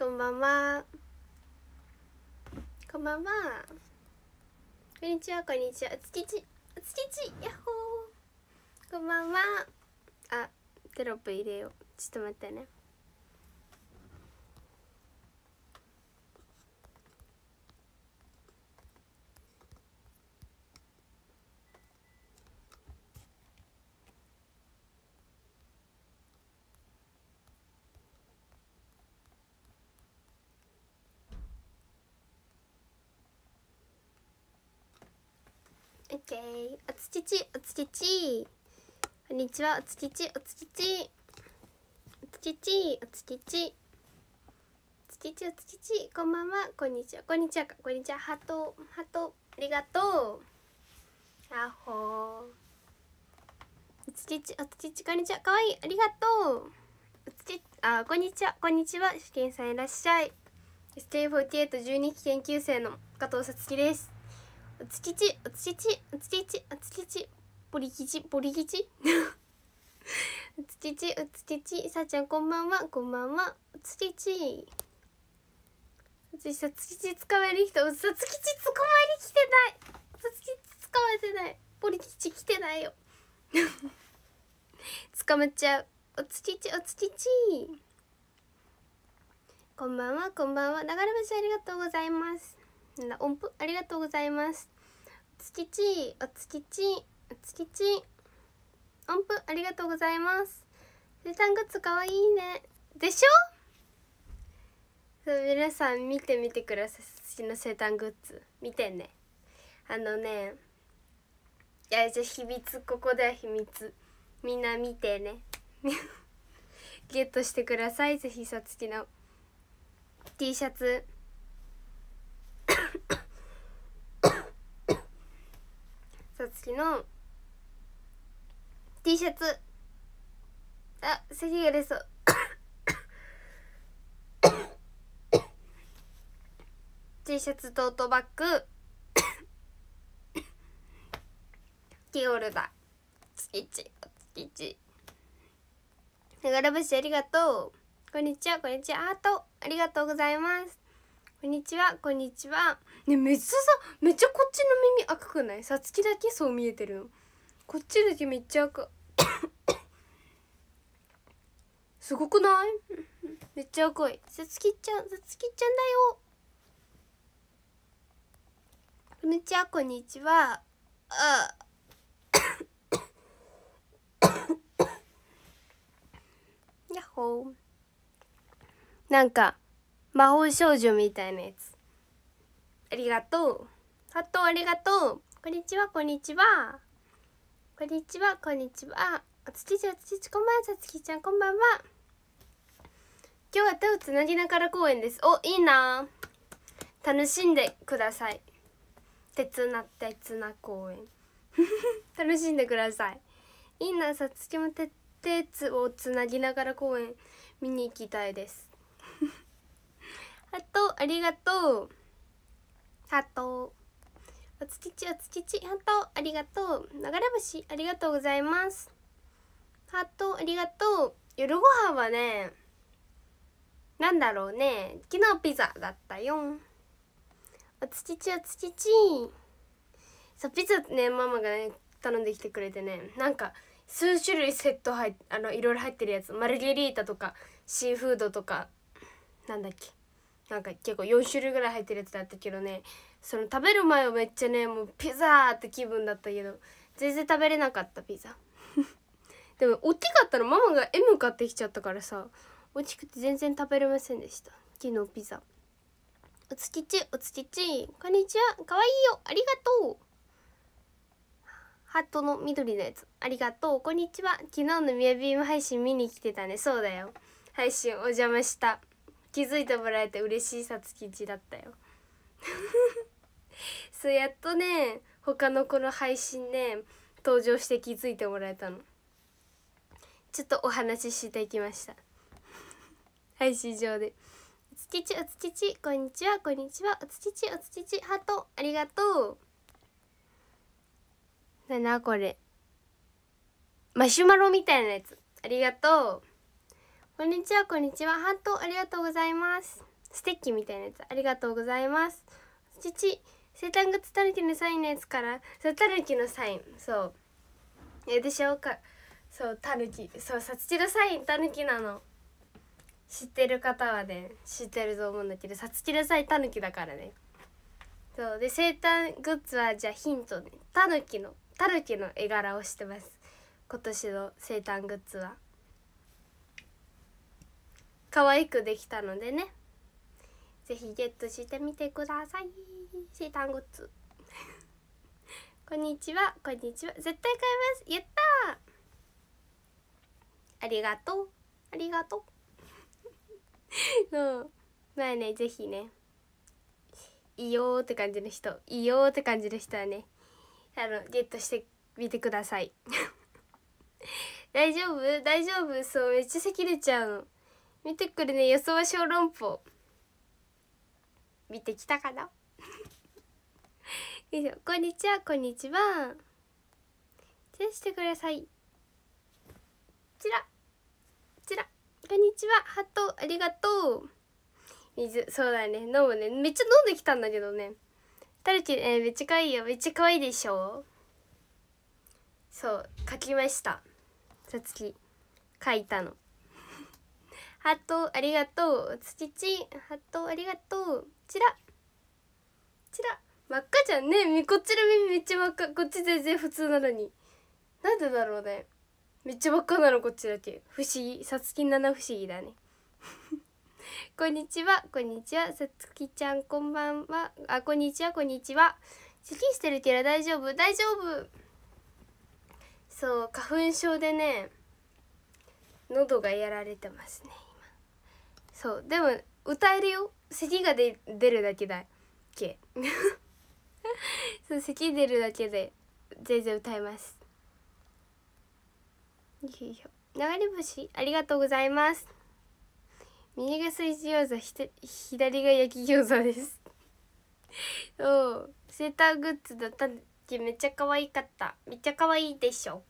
こんばんはこんばんはこんにちはこんにちはお月ちお月ちやっほーこんばんはあテロップ入れようちょっと待ってねーイおつちちおつちちこんにちはおつちちおつちちおつちちおつちちおつちちおつちちこんばんはこんにちはこんにちはこんにちはハートハートありがとうあホおつちちおつちちこんにちはかわいいありがとうおつちあこんにちはこんにちは主権さんいらっしゃい s t 4 8十二期研究生の加藤さつきですうつちちうつちちうつちちうつちちポリキチポリキチうつちちうつちちさあちゃんこんばんはこんばんはうつちちうつちつきち捕まえに来たうつきち捕まえに来てないさつきち捕まえてないポリキチ来てないよ捕まっちゃうおつちちうつちちこんばんはこんばんは流れ星ありがとうございますなんだ音符ありがとうございますおつきちお月きちお月きち音符ありがとうございます生産グッズかわいいねでしょそう皆さん見てみてください私の生誕グッズ見てねあのねいやじゃ秘密ここでは秘密みんな見てね ゲットしてくださいぜひさつきの T シャツさつきの T シャツあ咳が出そう T シャツトートバッグキーホルダー月一月一流れ星ありがとうこんにちはこんにちはアートありがとうございますこんにちはこんにちはねめっちゃさめっちゃこっちの耳赤くないさつきだけそう見えてるのこっちだけめっちゃ赤 すごくないめっちゃ赤いさつきちゃんさつきちゃんだよこんにちはこんにちはあやっほーなんか魔法少女みたいなやつありがとうハトありがとうこんにちはこんにちはこんにちはこんにちはあつきちゃんつきちこんばんはさつきちゃんこんばんは今日は手をつなぎながら公演ですおいいな楽しんでください鉄な鉄な公演 楽しんでくださいいいなさつきも鉄鉄をつなぎながら公演見に行きたいですあと ありがとうハートおつちちおつちちハートありがとう流れ星ありがとうございますハートありがとう夜ご飯はねなんだろうね昨日ピザだったよおつちちおつちそうピザねママがね頼んできてくれてねなんか数種類セット入あのいろいろ入ってるやつマルゲリータとかシーフードとかなんだっけなんか結構4種類ぐらい入ってるやつだったけどねその食べる前はめっちゃねもうピザーって気分だったけど全然食べれなかったピザ でも大きかったのママが M 買ってきちゃったからさ大きくて全然食べれませんでした昨日ピザおつきちおつきちこんにちはかわいいよありがとうハートの緑のやつありがとうこんにちは昨日のミヤビーム配信見に来てたねそうだよ配信お邪魔した気づいてもらえて嬉しいさつきちだったよ そうやっとね他の子の配信ね登場して気づいてもらえたのちょっとお話ししていきました 配信上で「おつちちおつちちこんにちはこんにちはおつちちおつちちハートありがとう」だなこれマシュマロみたいなやつありがとうこんにちはこんにちはハートありがとうございますステッキみたいなやつありがとうございます父生誕月たぬきのサインのやつからそうたぬきのサインそうえでしょうかそうたぬきそうさつきのサインたぬきなの知ってる方はね知ってると思うんだけどさつきのサインたぬきだからねそうで生誕グッズはじゃあヒントねたぬきのたぬきの絵柄をしてます今年の生誕グッズは。可愛くできたのでね是非ゲットしてみてください生誕グッズ こんにちはこんにちは絶対買いますやったありがとうありがとうの まあね是非ねいいよって感じの人いいよって感じの人はねあのゲットしてみてください 大丈夫大丈夫そうめっちゃ咳出ちゃうの。見てくるね予想小籠包見てきたかな こんにちはこんにちはチェしてくださいちらちらこんにちはハートありがとう水そうだね飲むねめっちゃ飲んできたんだけどねタルチ、えー、めっちゃ可愛いよめっちゃ可愛いでしょそう書きましたさつき書いたのハートありがとうつちちハートありがとうちらちら真っ赤じゃんねこちの耳めっちゃ真っ赤こっち全然普通なのになんでだろうねめっちゃ真っ赤なのこっちだけ不思議さつき七不思議だね こんにちはこんにちはさつきちゃんこんばんはあこんにちはこんにちは咳してるけど大丈夫大丈夫そう花粉症でね喉がやられてますねそうでも歌えるよ咳が出るだけだけ そう咳出るだけで全然歌えますよいしょ流れ星ありがとうございます右が水餃子左が焼き餃子です そうセーターグッズだったんでめっちゃ可愛かっためっちゃ可愛いでしょ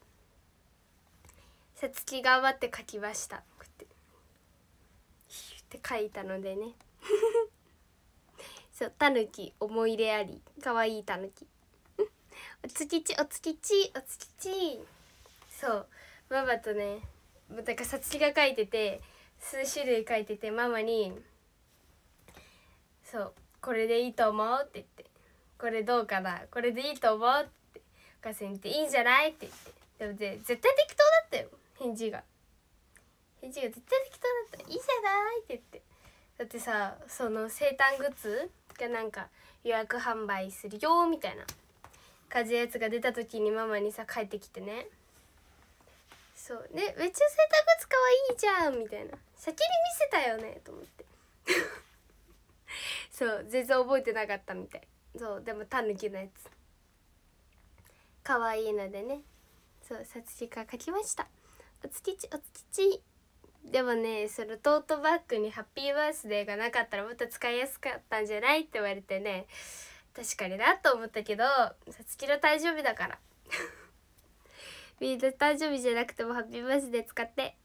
さつき頑張って書きましたって書いたのでね そうタヌキ思い入れありかわいいタヌキおちおちおちそうママとねだからさつきが書いてて数種類書いててママに「そうこれでいいと思う」って言って「これどうかなこれでいいと思う」ってお母さんに言って「いいんじゃない?」って言ってでも絶対適当だったよ返事が。1が絶対適当だったいいじゃないって言ってだってさその生誕グッズがなんか予約販売するよみたいな感じのやつが出た時にママにさ帰ってきてねそうで「ちゃ生誕グッズかわいいじゃん」みたいな先に見せたよねと思って そう全然覚えてなかったみたいそうでもタヌキのやつかわいいのでねそうさつきか書きましたおつきちおつきちでもねそのトートバッグに「ハッピーバースデー」がなかったらもっと使いやすかったんじゃないって言われてね確かになと思ったけどさつきの誕生日だからみんな誕生日じゃなくても「ハッピーバースデー」使って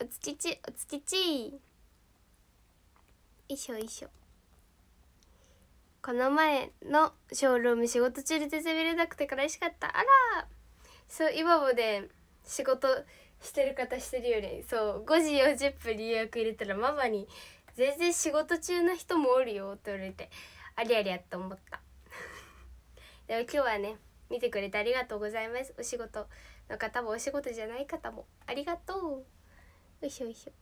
お月ちお月ちよいしょよいしょこの前のショールーム仕事中で全然れなくて悲しかったあらそう今もね仕事してる方してるよねそう5時40分に予約入れたらママに「全然仕事中の人もおるよ」って言われてありありやと思った でも今日はね見てくれてありがとうございますお仕事の方もお仕事じゃない方もありがとうよいしょよいしょ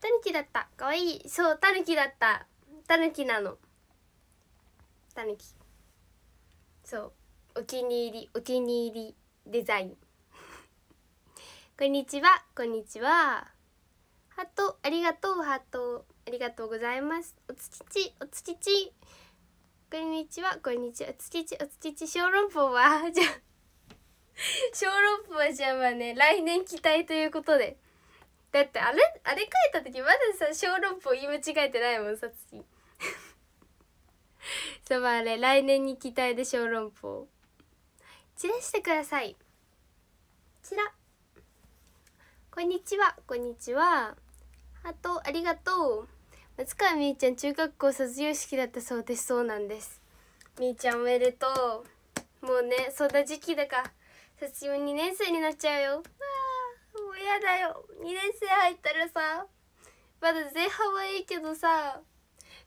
タヌキだったかわいいそうタヌキだったタヌキなのタヌキそうお気に入りお気に入りデザインこんにちは、こんにちは。ハート、ありがとう、ハート、ありがとうございます。おつちち、おつちち。こんにちは、こんにちは、おつちち、おつちち、小籠包は、じゃ。小籠包はじゃまあね、来年期待ということで。だって、あれ、あれ書いた時、まださ、小籠包言い間違えてないもん、さつき。そう、まあね、来年に期待で小籠包。散らしてください。ちら。こんにちはこんにちはハートありがとう松川みーちゃん中学校卒業式だったそうですそうなんですみーちゃんおめでとうもうねそんな時期だから卒業2年生になっちゃうよああ、もうやだよ2年生入ったらさまだ前半はいいけどさ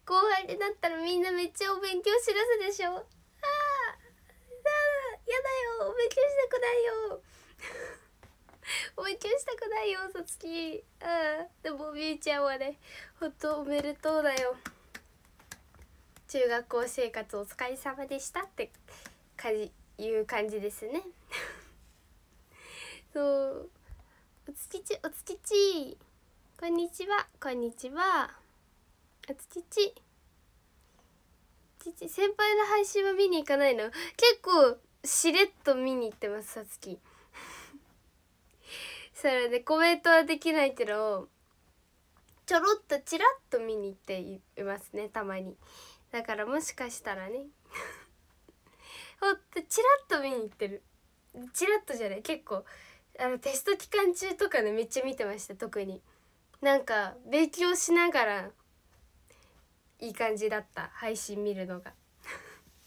後輩になったらみんなめっちゃお勉強しだすでしょああやだよお勉強したくないよおうち応したくないよさつきうんでもみーちゃんはねほんとおめでとうだよ中学校生活お疲れ様でしたって感じいう感じですね そうおつきちおつきちこんにちはこんにちはおつきち先輩の配信は見に行かないの結構しれっと見に行ってますさつきそれでコメントはできないけどちょろっとちらっと見に行っていますねたまにだからもしかしたらね ほんとちらっと見に行ってるちらっとじゃない結構あのテスト期間中とかねめっちゃ見てました特になんか勉強しながらいい感じだった配信見るのが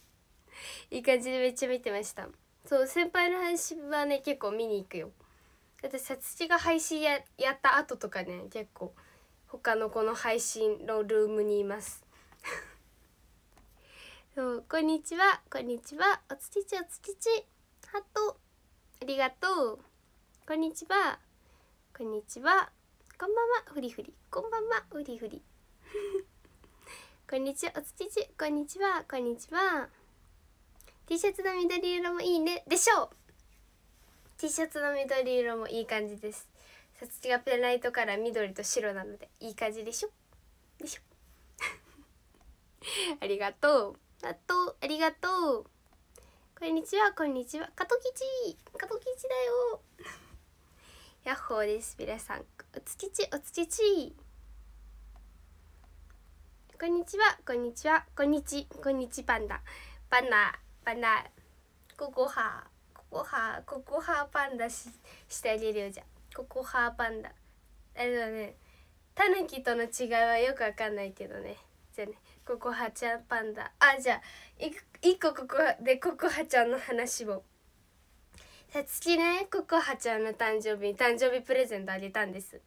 いい感じでめっちゃ見てましたそう先輩の配信はね結構見に行くよだってさつちが配信ややった後とかね結構他の子の配信のルームにいます そうこんにちはこんにちはおつちちおつちちハートありがとうこんにちはこんにちはこんばんはふりふりこんばんはふりふりこんにちはおつちちこんにちはこんにちは T シャツの緑色もいいねでしょうシャツの緑色もいい感じですさつきがペンライトから緑と白なのでいい感じでしょでしょ ありがとうあとありがとうこんにちはこんにちは加藤吉加藤吉だよヤッホーです皆さんおつきちおつきちこんにちはこんにちはこんにちこんにちパンダパンダパンダごごはコハココハパンダししてあげるよじゃココハパンダあれだねタヌキとの違いはよくわかんないけどねじゃあねココハちゃんパンダあじゃあ一個ここでココハちゃんの話をさつきねココハちゃんの誕生日誕生日プレゼントあげたんです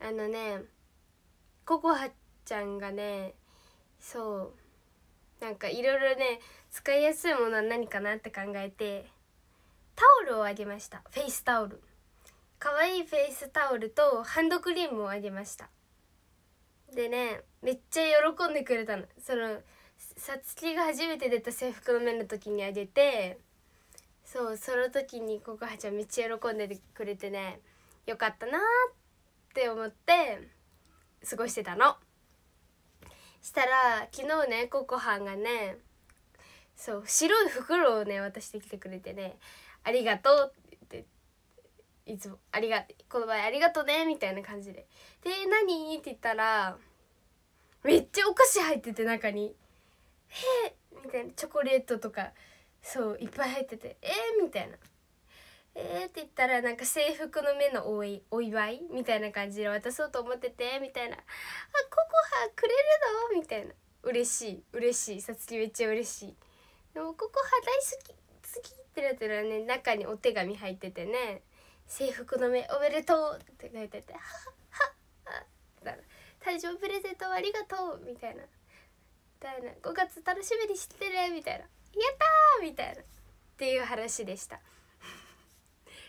あのねココハちゃんがねそうなんかいろいろね使いやすいものは何かなって考えてタオルをあげましたフェイスタオル可愛いフェイスタオルとハンドクリームをあげましたでねめっちゃ喜んでくれたのそのさつきが初めて出た制服の目の時にあげてそうその時にココハちゃんめっちゃ喜んでくれてねよかったなって思って過ごしてたのしたら昨日ねココハンがねそう白い袋をね渡してきてくれてねありがとう」っていつも「ありがこの場合ありがとうね」みたいな感じで「で何?」って言ったらめっちゃお菓子入ってて中に「えみたいなチョコレートとかそういっぱい入ってて「えー、みたいな。えーって言ったらなんか制服の目のおいお祝いみたいな感じで渡そうと思っててみたいな「あココハくれるの?」みたいな嬉しい嬉しいさつきめっちゃ嬉しいでもココハ大好き好きペラペラね中にお手紙入っててね「制服の目おめでとう」って書いてて「はっはっは」誕生プレゼントありがとう」みたいな「だな5月楽しみにしてる」みたいな「やったー!」みたいなっていう話でした。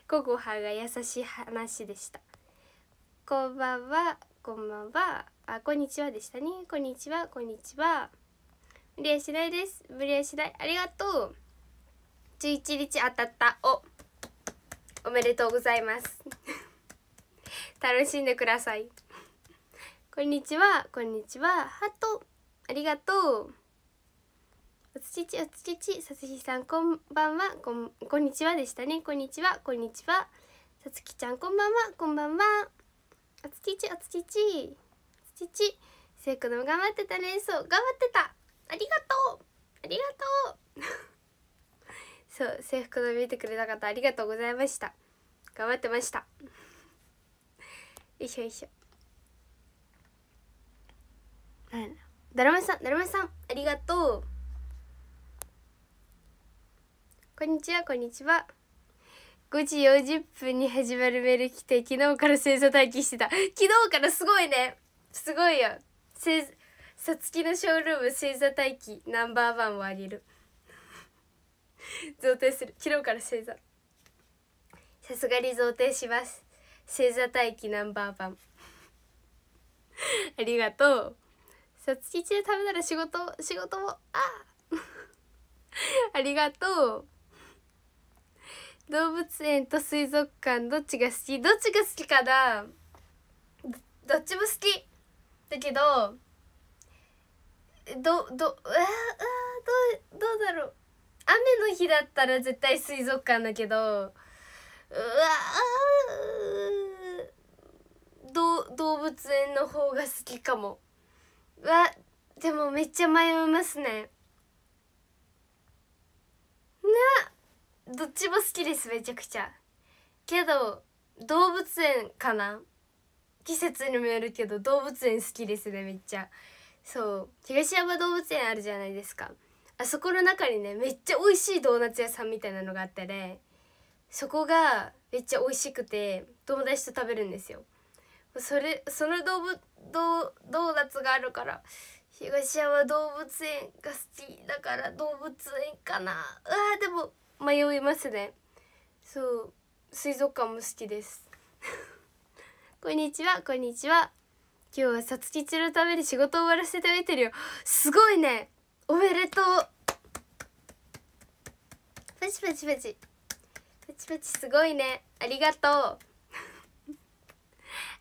午後派が優しい話でした。こんばんは、こんばんは。あ、こんにちはでしたね。こんにちは、こんにちは。無理はしないです。無理はしない。ありがとう。11日当たったおおめでとうございます 楽しんでくださいこんにちはこんにちはハートありがとうおつちちおつちちさつきさんこんばんはこんこんにちはでしたねこんにちはこんにちはさつきちゃんこんばんはこんばんはおつちちおつちちおつちちせいくの頑張ってたねそう頑張ってたありがとうありがとう そう制服の見てくれた方ありがとうございました頑張ってましたよいしょよいしょだるまさんだるまさんありがとうこんにちはこんにちは5時40分に始まるメール来て昨日から星座待機してた昨日からすごいねすごいよさつきのショールーム星座待機ナンバーワンをあげる贈 呈する昨日から星座さすがに贈呈します星座待機ナンバーワン ありがとうさつきちで食べたら仕事仕事もあ ありがとう動物園と水族館どっちが好きどっちが好きかなどっちも好きだけどどどうわあどうどうだろう雨の日だったら絶対水族館だけどうわど動物園の方が好きかもわでもめっちゃ迷いますねなどっちも好きですめちゃくちゃけど動物園かな季節にもよるけど動物園好きですねめっちゃそう東山動物園あるじゃないですかあそこの中にねめっちゃ美味しいドーナツ屋さんみたいなのがあってねそこがめっちゃ美味しくて友達と食べるんですよそれその動物ドドーナツがあるから東山動物園が好きだから動物園かなあでも迷いますねそう水族館も好きです こんにちはこんにちは今日はさつきちのために仕事終わらせてあげてるよすごいねおめでとうパチパチパチパチパチすごいねありがとう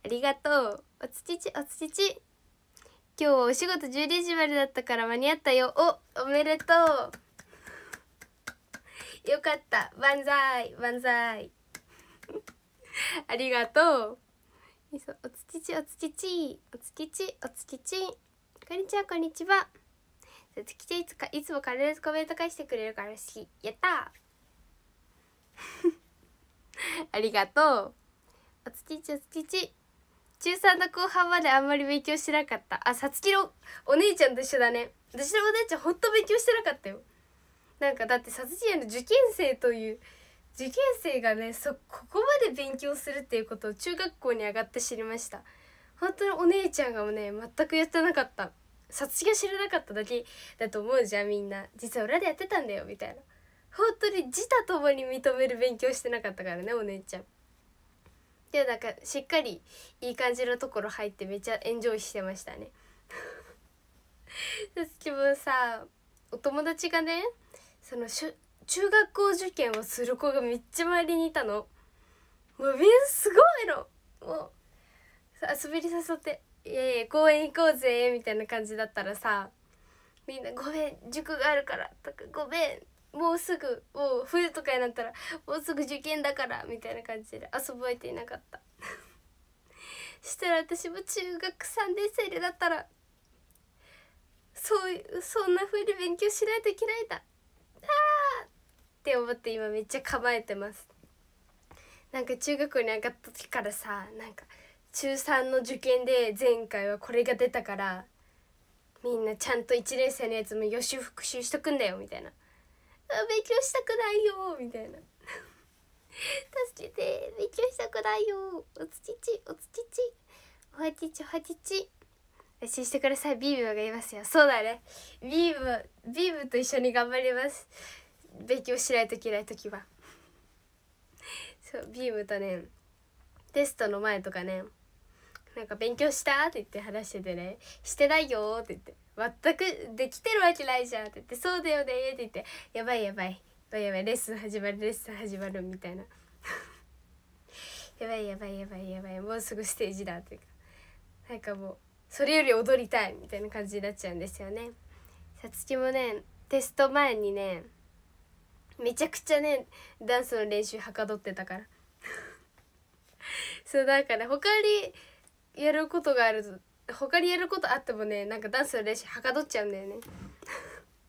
ありがとうおつちちおつちち今日お仕事12時までだったから間に合ったよおおめでとう よかった万歳万歳 ありがとうおつちちおつちちおつちちおつちちこんにちはこんにちは絶来ていつかいつも必ずコメント返してくれるから好きやった ありがとうおつちちおつきち中3の後半まであんまり勉強してなかったあさつきのお姉ちゃんと一緒だね私のお姉ちゃんほんと勉強してなかったよなんかだってさつきの受験生という受験生がねそここまで勉強するっていうことを中学校に上がって知りました本当にお姉ちゃんがね全くやってなかった私が知らなかっただけだと思うじゃんみんな実は裏でやってたんだよみたいな本当に自他ともに認める勉強してなかったからねお姉ちゃんでなんかしっかりいい感じのところ入ってめっちゃエンジョイしてましたね でもさお友達がねそのしゅ中学校受験をする子がめっちゃ周りにいたのもうみんなすごいのもう遊びに誘って「いやいや公園行こうぜ」みたいな感じだったらさみんな「ごめん塾があるから」とか「ごめんもうすぐもう冬とかになったらもうすぐ受験だから」みたいな感じで遊ぼえていなかった したら私も中学3年生でだったらそういうそんなうに勉強しないといけないんだああ。って思って今めっちゃ構えてますなんか中学校に上がった時からさなんか「中3の受験で前回はこれが出たからみんなちゃんと1年生のやつも予習復習しとくんだよみたいなあ勉強したくないよみたいな助けて勉強したくないよおつちちおつちちおはちちおはちち安心してくださいビームがいますよそうだねビームビームと一緒に頑張ります勉強しないといけない時はそうビームとねテストの前とかねなんか勉強したって言って話しててね「してないよ」って言って「全くできてるわけないじゃん」って言って「そうだよね」って言って「やばいやばいやばいやばいレッスン始まるレッスン始まる」みたいな「やばいやばいやばいやばいもうすぐステージだ」っていうかなんかもうそれより踊りたいみたいな感じになっちゃうんですよね。さつきもねテスト前にねめちゃくちゃねダンスの練習はかどってたから そうだから他にやることがあると他にやることあってもねなんかダンスの練習はかどっちゃうんだよね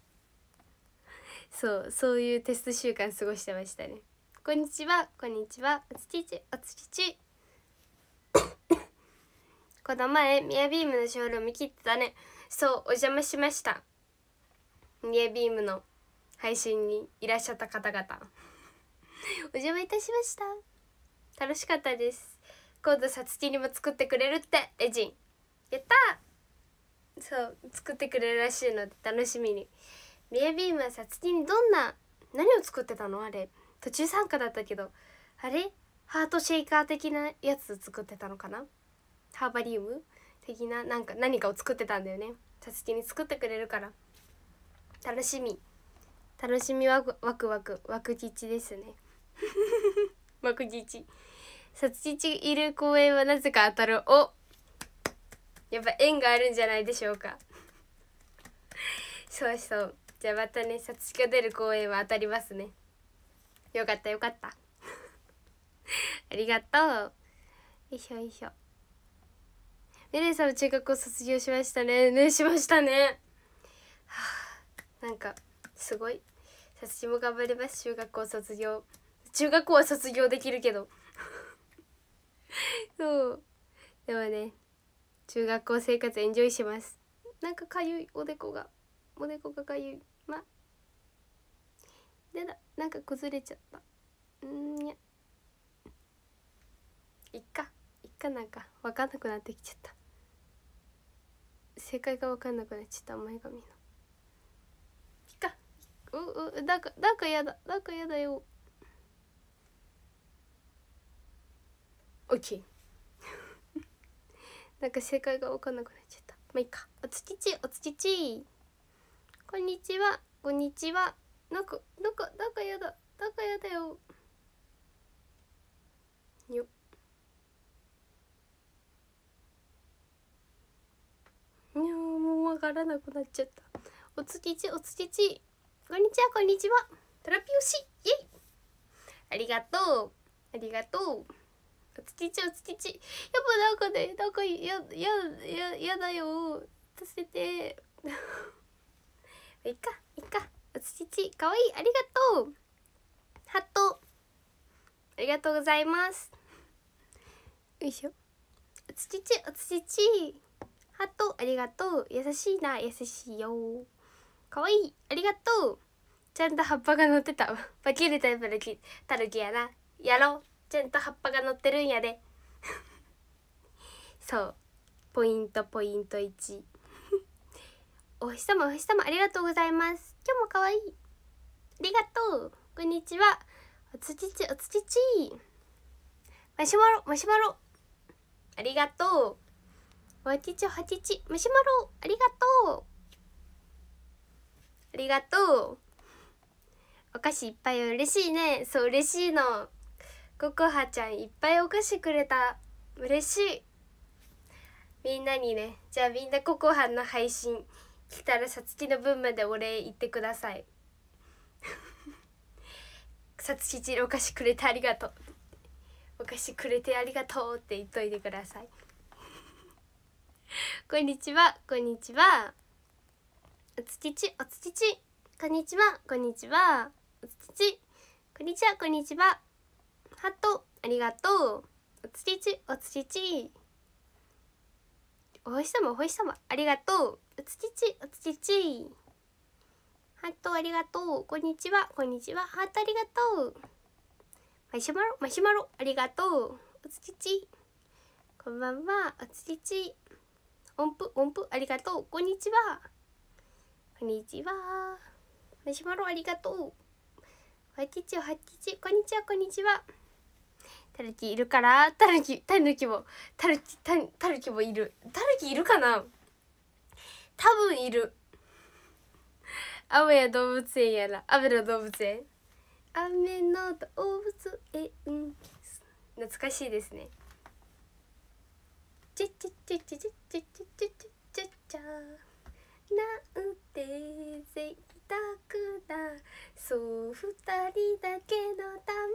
そうそういうテスト週間過ごしてましたねこんにちはこんにちはおつちちおつちち この前ミヤビームのショールーム切ってたねそうお邪魔しましたミヤビームの配信にいらっしゃった方々 お邪魔いたしました楽しかったです今度さつきにも作ってくれるってレジンやったそう作ってくれるらしいので楽しみにビエビームはさつきにどんな何を作ってたのあれ途中参加だったけどあれハートシェイカー的なやつ作ってたのかなハーバリウム的ななんか何かを作ってたんだよねさつきに作ってくれるから楽しみ楽しみはワクワクワクワク吉ですね ワク吉殺父いる公園はなぜか当たるおやっぱ縁があるんじゃないでしょうか そうそうじゃあまたね殺父が出る公園は当たりますねよかったよかった ありがとうよいしょよいしょメレンさんも中学校卒業しましたねねしましたねはあ、なんかすごい殺父も頑張ります中学校卒業中学校は卒業できるけど そうではね中学校生活エンジョイしますなんかかゆいおでこがおでこがかゆいまやだなんか崩れちゃったうんにゃいっかいっかなんか分かんなくなってきちゃった正解が分かんなくなっちゃった前髪のいっかううだかだかやだだかやだよ OK なんか正解が分かんなくなっちゃったまあいいかおつちちおつちちこんにちはこんにちはなんかなんかなんかやだなんかやだよよいやもう分からなくなっちゃったおつきちおつきちこんにちはこんにちはトラピオシイエイありがとうありがとう月一は月一やっぱなんかねなんかややややだよさせて いいかいいか月一かわいいありがとうハットありがとうございますよいしょ土ちお土ちハットありがとう優しいな優しいよかわいいありがとうちゃんと葉っぱが乗ってた化けるタイプのタヌキやなやろうちゃんと葉っぱが乗ってるんやで そうポイントポイント1 お日様お日様ありがとうございます今日もかわいいありがとうこんにちはおつちちおつちちマシュマロマシュマロありがとうわちちはちちマシュマロありがとうありがとうお菓子いっぱい嬉しいねそう嬉しいのココハちゃんいっぱいお菓子くれた嬉しいみんなにねじゃあみんなココハの配信来たらさつきの分までお礼言ってくださいさつきちお菓子くれてありがとうお菓子くれてありがとうって言っといてください こんにちはこんにちはおつきちおつきちこんにちはこんにちはおつきちこんにちはこんにちはハートありがとうおつちちおつちちお星様お星様ありがとうおつちちおつちちハートありがとうこんにちはこんにちはハートありがとうマシュマロマシュマロありがとうおつちちこんばんはおつちち音符音符ありがとうこんにちはこんにちはマシュマロありがとう。ハッチチ、ハッチチ、こんにちは、こんにちは。タヌキいるからタヌキタヌキもタヌキタタヌキもいるタヌキいるかな多分いる雨や動物園やら雨の動物園雨の動物園懐かしいですねちちちちちちちちちちちゃなんて贅沢だそう二人だけのため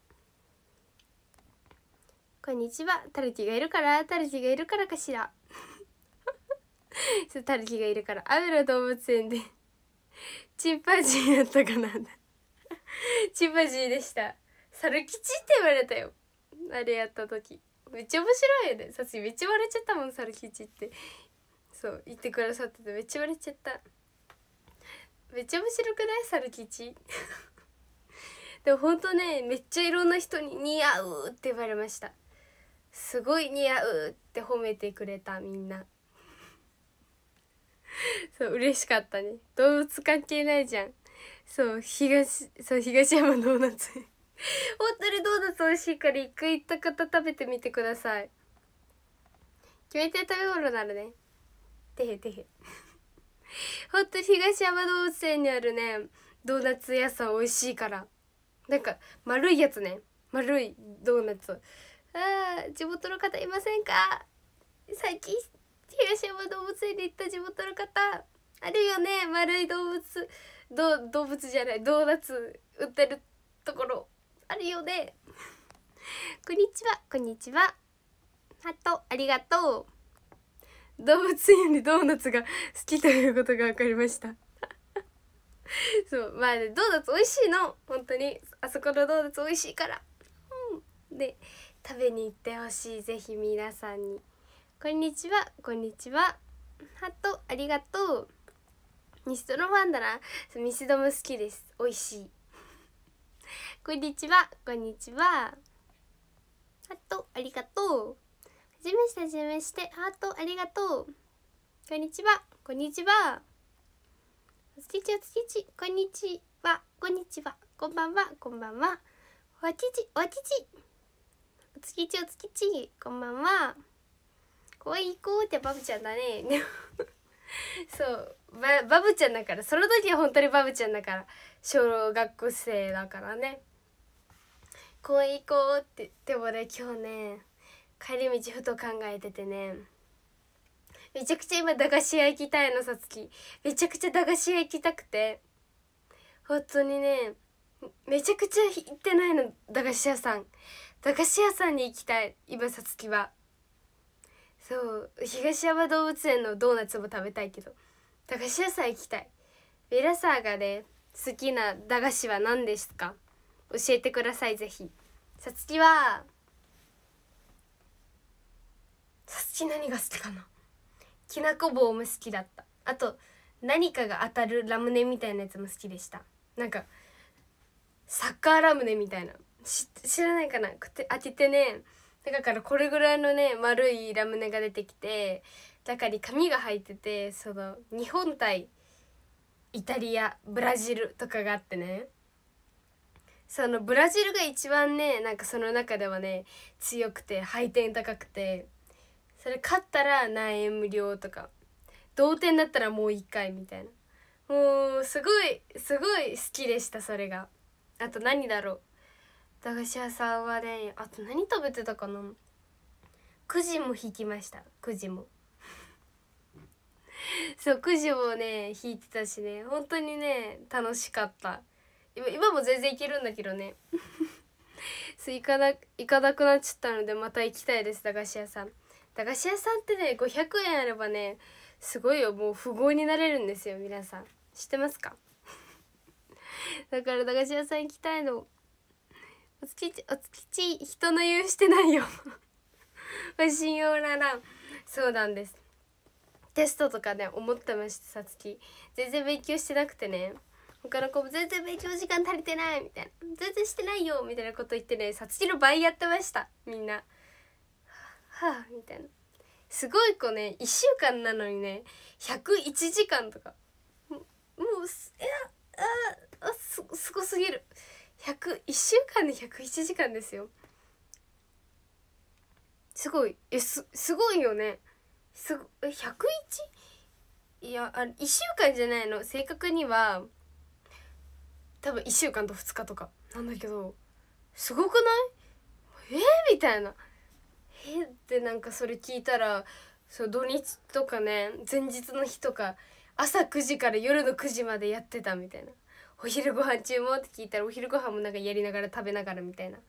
こんにちはタルキがいるからタルキがいるからかしら そうタルキがいるからアウラ動物園でチンパンジーやったかなチンパンジーでしたサキ吉って言われたよあれやった時めっちゃ面白いよねさっきめっちゃ笑っちゃったもんサキ吉ってそう言ってくださっててめっちゃ笑っちゃっためっちゃ面白くないサキ吉 でも本当ねめっちゃいろんな人に「似合う」って言われましたすごい似合うって褒めてくれたみんな そう嬉しかったね動物関係ないじゃんそう東そう東山ドーナツ本当にドーナツ美味しいから一回行った方食べてみてください決めて食べ物ならねてへてへ 本当に東山動物園にあるねドーナツ屋さん美味しいからなんか丸いやつね丸いドーナツあ地元の方いませんか最近東山動物園で行った地元の方あるよね丸い動物ど動物じゃないドーナツ売ってるところあるよねこんにちはこんにちはハトありがとう動物園でドーナツが好きということが分かりましたそうまあねドーナツ美味しいの本当にあそこのドーナツ美味しいからうんで食べに行ってほしいぜひ皆さんにこんにちはこんにちはハットありがとうミスドのファンだなミスドも好きです美味しいこんにちはこんにちはハットありがとうはじめしてはじめしてハートありがとうこんにちはこんにちはおつちおつきちこんにちはこんにちはこんばんはこんばんはおわちちおわちち月ちお月ちこんばんはこ園行こうってバブちゃんだね そうババブちゃんだからその時は本当にバブちゃんだから小学校生だからね公園行こうってでもね今日ね帰り道ふと考えててねめちゃくちゃ今駄菓子屋行きたいのさつきめちゃくちゃ駄菓子屋行きたくて本当にねめちゃくちゃ行ってないの駄菓子屋さん駄菓子屋さんに行きたい今さつきはそう東山動物園のドーナツも食べたいけど駄菓子屋さん行きたい皆さんがね好きな駄菓子は何ですか教えてくださいぜひさつきはさつき何が好きかなきなこ棒も好きだったあと何かが当たるラムネみたいなやつも好きでしたなんかサッカーラムネみたいな知らないかな開けてね中からこれぐらいのね丸いラムネが出てきて中に紙が入っててその日本対イタリアブラジルとかがあってねそのブラジルが一番ねなんかその中ではね強くて配点高くてそれ勝ったら何円無料とか同点だったらもう1回みたいなもうすごいすごい好きでしたそれがあと何だろう駄菓子屋さんはねあと何食べてたかなくじも引きましたくじも そうくじもね引いてたしね本当にね楽しかった今今も全然いけるんだけどね そう行かな行かなくなっちゃったのでまた行きたいです駄菓子屋さん駄菓子屋さんってね500円あればねすごいよもう富豪になれるんですよ皆さん知ってますか だから駄菓子屋さん行きたいのおつきちおつきち人の言うしてないよ 不信用ならんそうなんですテストとかね、思ってましたさつき全然勉強してなくてね他の子も全然勉強時間足りてないみたいな全然してないよみたいなこと言ってねさつきの倍やってましたみんなはあ、みたいなすごい子ね1週間なのにね101時間とかもういやあすすごすぎる101週間で101時間ですよすごいえすすごいよねすごえ 101? いやあ1週間じゃないの正確には多分1週間と2日とかなんだけどすごくないえー、みたいなえー、ってなんかそれ聞いたらそう土日とかね前日の日とか朝9時から夜の9時までやってたみたいなお昼ご飯中もって聞いたらお昼ご飯もなんかやりながら食べながらみたいな「なよ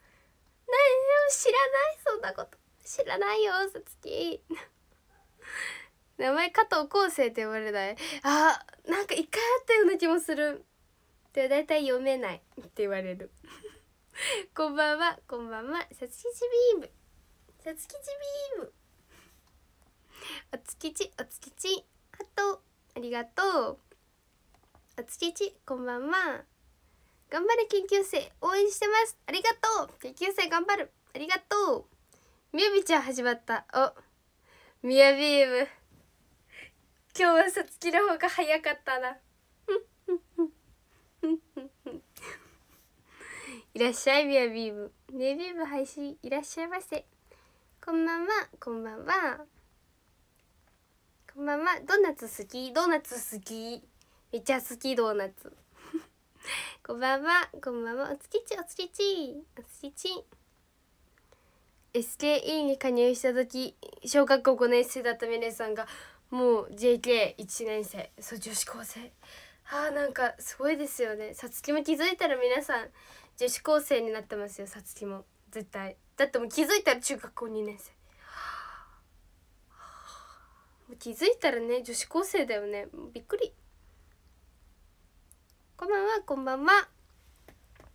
知らないそんなこと知らないよさつき」名前加藤康生って呼ばれないあなんか一回あったような気もするて大体読めないって言われるこんばんはこんばんはさつきちビームさつきちビームおつきちおつきち加藤、ありがとうあつきちこんばんは頑張れ研究生応援してますありがとう研究生頑張るありがとうみやびちゃん始まったおみやビーム今日はさつきの方が早かったないらっしゃいみやビームみやビーム配信いらっしゃいませこんばんはこんばんはこんばんはドーナツ好きドーナツ好きめっちゃ好きドーナツ こんばんはこんばんはおつきちおつきちおつきち SKE に加入した時小学校5年生だったミレさんがもう JK1 年生そう女子高生あーなんかすごいですよねさつきも気づいたら皆さん女子高生になってますよさつきも絶対だってもう気づいたら中学校2年生もう気づいたらね女子高生だよねびっくりこんばんはこんばんは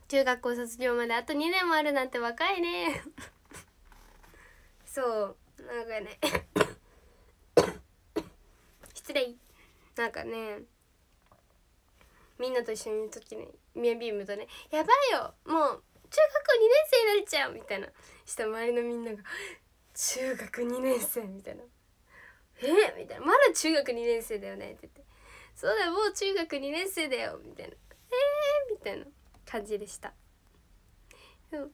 中学校卒業まであと2年もあるなんて若いね そうなんかね 失礼なんかねみんなと一緒にいる時に、ミヤビームとね「やばいよもう中学校2年生になっちゃう」みたいなした周りのみんなが「中学2年生」みたいな「えみたいな「まだ中学2年生だよね」って言ってそうだもう中学2年生だよ」みたいな「えー!」みたいな感じでしたうん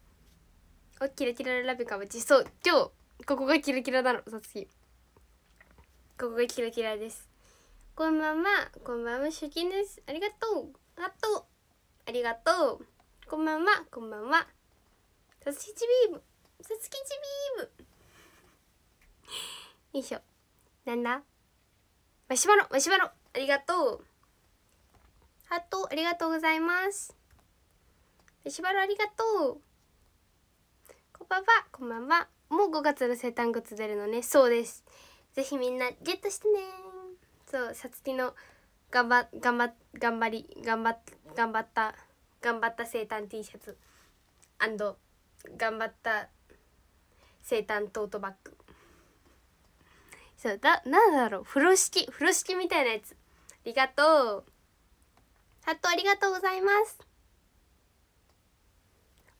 おキラキララビカも実装今日ここがキラキラなのさつきここがキラキラですこんばんはこんばんは初見ですありがとうあとうありがとうこんばんはこんばんはさつきちビームさつきちビームよいしょなんだマシュマロマシュマロありがとうハートありがとうございますしばらありがとうこんばんはこんばんはもう5月の生誕月出るのねそうですぜひみんなゲットしてねそうさつきの頑張頑張頑張り頑張っ頑張った頑張った生誕 T シャツアンド、頑張った生誕トートバッグそうだなんだろう風呂敷風呂敷みたいなやつありがとうハットありがとうございます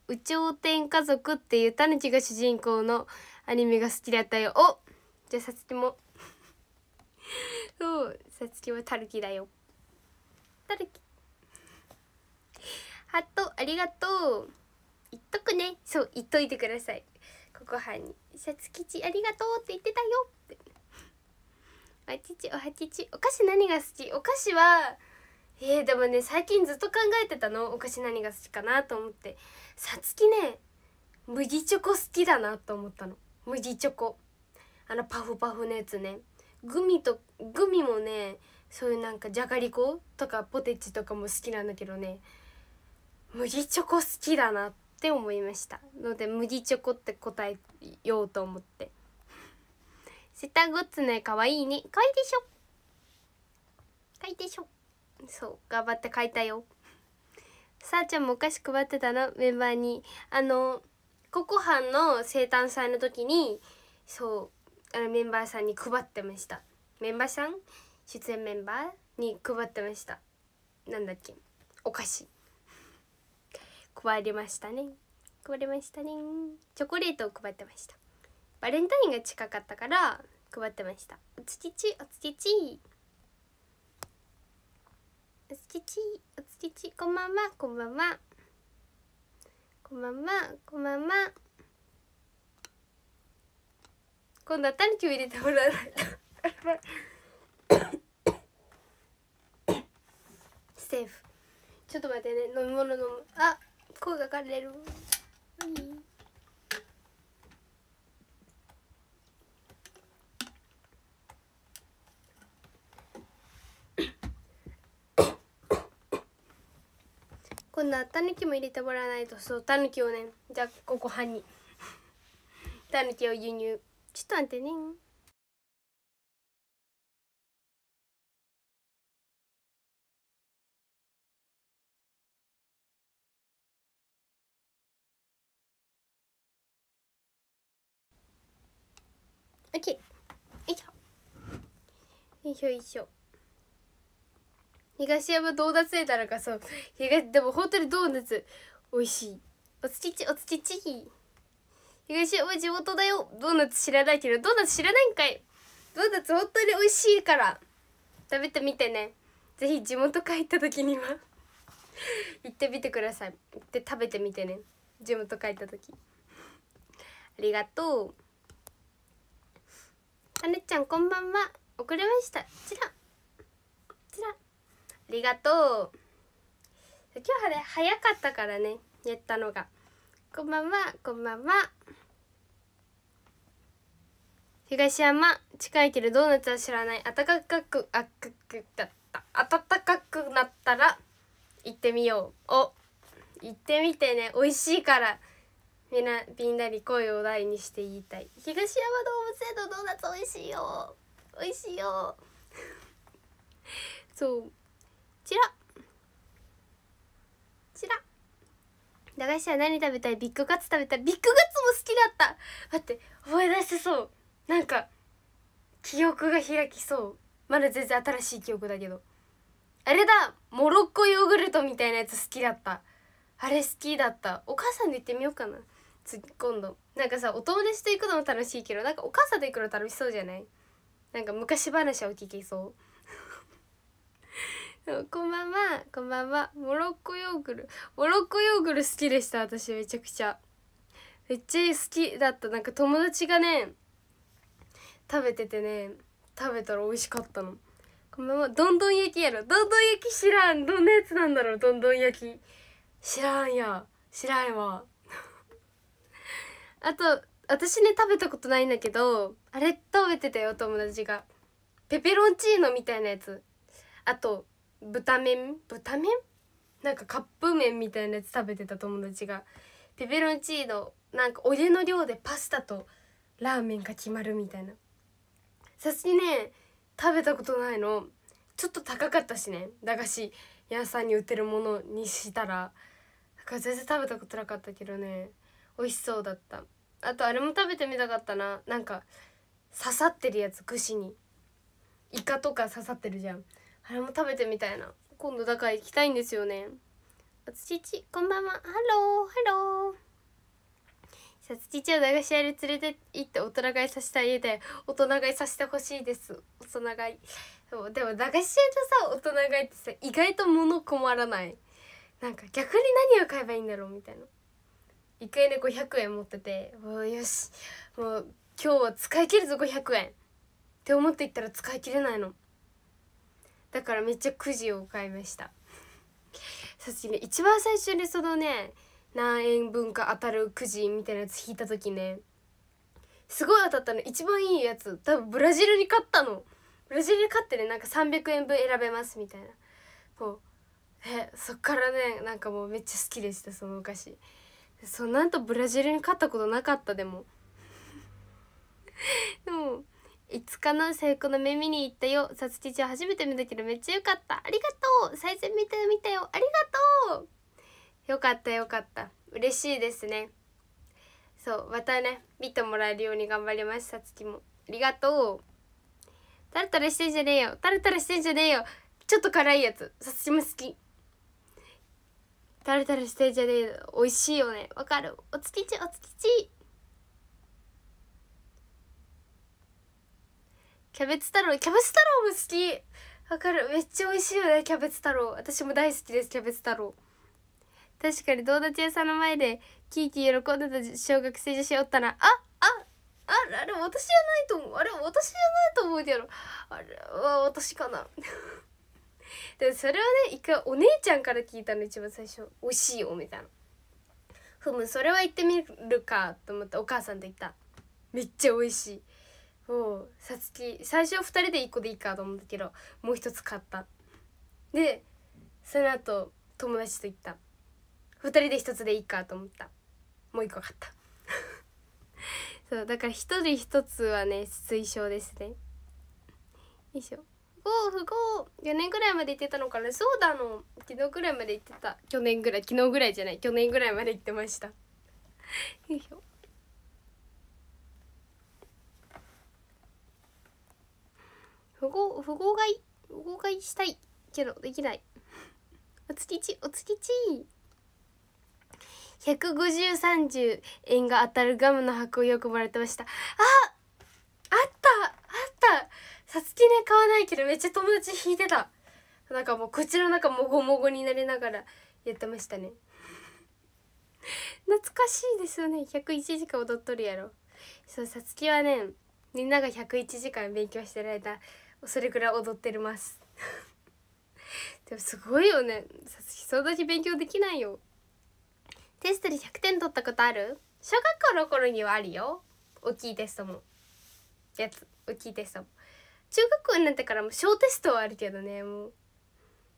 宇宙天家族っていうタヌキが主人公のアニメが好きだったよおじゃあさつきも そうさつきはタヌキだよタヌキハットありがとう言っとくねそう言っといてくださいここはにさつきちありがとうって言ってたよってあちちおはちちお菓子何が好きお菓子はえー、でもね最近ずっと考えてたのお菓子何が好きかなと思ってさつきね麦チョコ好きだなと思ったの麦チョコあのパフパフのやつねグミとグミもねそういうなんかじゃがりことかポテチとかも好きなんだけどね麦チョコ好きだなって思いましたので麦チョコって答えようと思って絶対グッズねかわいいねかわいいでしょかいでしょそう頑張って書いたよさあちゃんもお菓子配ってたのメンバーにあのココハンの生誕祭の時にそうあのメンバーさんに配ってましたメンバーさん出演メンバーに配ってましたなんだっけお菓子配りましたね配りましたねチョコレートを配ってましたバレンタインが近かったから配ってましたおつちちおつちちおつちちおつちちこんばんはこんばんはこんばんはこんばんは今度はタヌキを入れてもらわないと セーフちょっと待ってね飲み物飲むあ声が枯れるいいこんなタヌキも入れてもらわないとそうタヌキをねじゃあご飯に タヌキを輸入ちょっと待ってねよいしょよいしょ東山ドーナツ園なのかそう東でも本当にドーナツ美味しいおつちちおつちち東山地元だよドーナツ知らないけどドーナツ知らないんかいドーナツ本当に美味しいから食べてみてねぜひ地元帰った時には 行ってみてください行って食べてみてね地元帰った時ありがとうあねちゃんこんばんは遅れましたちらありがとう今日はね早かったからねやったのがこんばんはこんばんは東山近いけどドーナツは知らない暖かくあくくだった暖かくなったら行ってみようお行ってみてね美味しいからみんなみんなに声を大にして言いたい東山動物園のドーナツ美味しいよ美味しいよそうチラチラ駄菓子は何食べたいビッグカツ食べたいビッグカツも好きだった待って思い出せそうなんか記憶が開きそうまだ全然新しい記憶だけどあれだモロッコヨーグルトみたいなやつ好きだったあれ好きだったお母さんで行ってみようかな次今度なんかさお友達と行くのも楽しいけどなんかお母さんと行くの楽しそうじゃないなんか昔話は聞きそうこんばんはこんばんはモロッコヨーグルモロッコヨーグル好きでした私めちゃくちゃめっちゃ好きだったなんか友達がね食べててね食べたら美味しかったのこんばんはどんどん焼きやろどんどん焼き知らんどんなやつなんだろうどんどん焼き知らんや知らんわ あと私ね食べたことないんだけどあれ食べてたよ友達がペペロンチーノみたいなやつあと豚麺豚麺なんかカップ麺みたいなやつ食べてた友達がペペロンチーノなんかお湯の量でパスタとラーメンが決まるみたいなさすがにね食べたことないのちょっと高かったしね駄菓子屋さんに売ってるものにしたらだから全然食べたことなかったけどね美味しそうだったあとあれも食べてみたかったななんか刺さってるやつ串にイカとか刺さってるじゃんあれも食べてみたいな今度だから行きたいんですよねおつちちこんばんはハローハローさつちちを駄菓子屋に連れて行って大人買いさせた家で大人買いさせてほしいです大人買いでも駄菓子屋とさ大人買いってさ意外と物困らないなんか逆に何を買えばいいんだろうみたいな一回ね500円持っててもうよしもう今日は使い切るぞ500円って思っていったら使い切れないのだからめっちゃくじを買いましたさっきね一番最初にそのね何円分か当たるくじみたいなやつ引いた時ねすごい当たったの一番いいやつ多分ブラジルに買ったのブラジルに買ってねなんか300円分選べますみたいなこうえそっからねなんかもうめっちゃ好きでしたそのお菓子そのなんとブラジルに買ったことなかったでも でもい日の成功の目見に行ったよさつきちゃん初めて見たけどめっちゃよかったありがとう最善見て見たよありがとうよかったよかった嬉しいですねそうまたね見てもらえるように頑張りますさつきもありがとうタルタルしてんじゃねえよタルタルしてんじゃねえよちょっと辛いやつさつきも好きタルタルしてんじゃねえよ美味しいよねわかるおつきちおつきちキャベツ太郎キャベツ太郎も好きわかるめっちゃ美味しいよねキャベツ太郎私も大好きですキャベツ太郎確かにドーナツ屋さんの前でキーキー喜んでた小学生女子おったなああああれ私じゃないと思うあれ私じゃないと思うけどあれは私かな でもそれはね一回お姉ちゃんから聞いたの一番最初「美味しいよ」みたいなふむそれは行ってみるかと思ってお母さんと行っためっちゃ美味しいをさつき最初2人で1個でいいかと思ったけどもう1つ買ったでその後友達と行った2人で1つでいいかと思ったもう1個買った そうだから1人1つはね推奨ですねよいしょ5不5 4年ぐらいまで行ってたのかなそうだの昨日ぐらいまで行ってた去年ぐらい昨日ぐらいじゃない去年ぐらいまで行ってましたよいしょ不合不合買い不合買いしたいけどできない お月ちお月ち15030円が当たるガムの箱をよくもらってましたああったあったさつきね買わないけどめっちゃ友達引いてたなんかもう口の中もごもごになりながらやってましたね懐かしいですよね101時間踊っとるやろそうさつきはねみんなが101時間勉強してる間それぐらい踊ってるます でもすごいよねさつき、そんなに勉強できないよテストで100点取ったことある小学校の頃にはあるよ大きいテストもやつ大きいテストも中学校になってからも小テストはあるけどねもう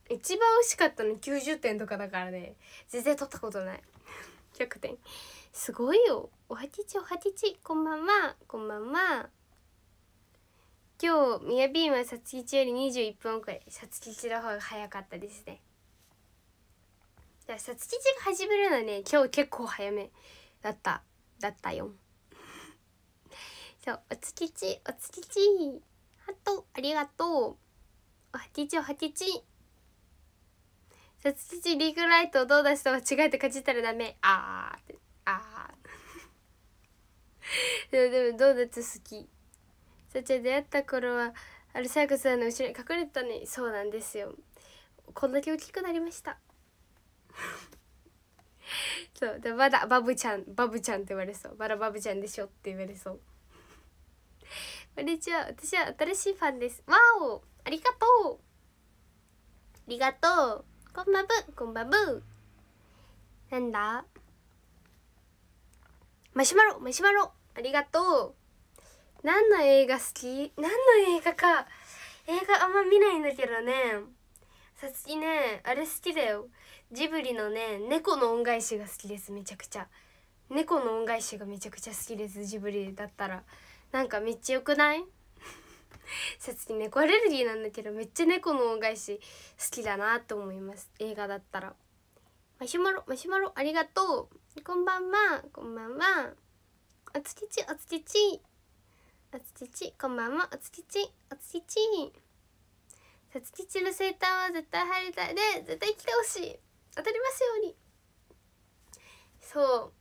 一番惜しかったの90点とかだからね全然取ったことない100点 すごいよおはちちおはちちこんばんはこんばんは今日みやびんはさつきちより21分遅れさつきちの方が早かったですねじゃあさつきちが始めるのね今日結構早めだっただったよそうおつきちおつきちハーありがとうおはきちおはきちさつきちリグライトをどうだしと間違えてかじったらダメあーあー でもドーナツ好きたちは出会った頃はアルサイコさんの後ろに隠れてたのにそうなんですよこんだけ大きくなりました そうでまだバブちゃんバブちゃんって言われそうまだバブちゃんでしょって言われそうこんにちは私は新しいファンですわおありがとうありがとうこんばぶこんばぶなんだマシュマロマシュマロありがとう何の映画好き何の映画か映画あんま見ないんだけどねさつきねあれ好きだよジブリのね猫の恩返しが好きですめちゃくちゃ猫の恩返しがめちゃくちゃ好きですジブリだったらなんかめっちゃよくない さつき猫アレルギーなんだけどめっちゃ猫の恩返し好きだなと思います映画だったらマシュマロマシュマロありがとうこんばんはこんばんはおつきちおつきちおつちちこんばんはおつちちおつちちさつきちの生誕は絶対入りたいで絶対来てほしい当たりますようにそ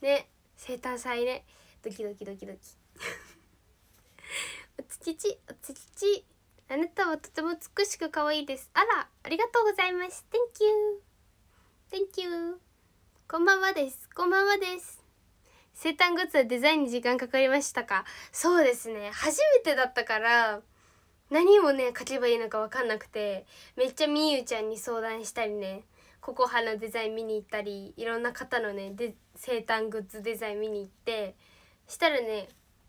うね生誕祭ねドキドキドキドキ おつちちおつちちあなたはとても美しく可愛いですあらありがとうございます Thank you Thank you こんばんはですこんばんはです生誕グッズはデザインに時間かかりましたかそうですね初めてだったから何をね書けばいいのか分かんなくてめっちゃみゆちゃんに相談したりねココハのデザイン見に行ったりいろんな方のねで生誕グッズデザイン見に行ってしたらね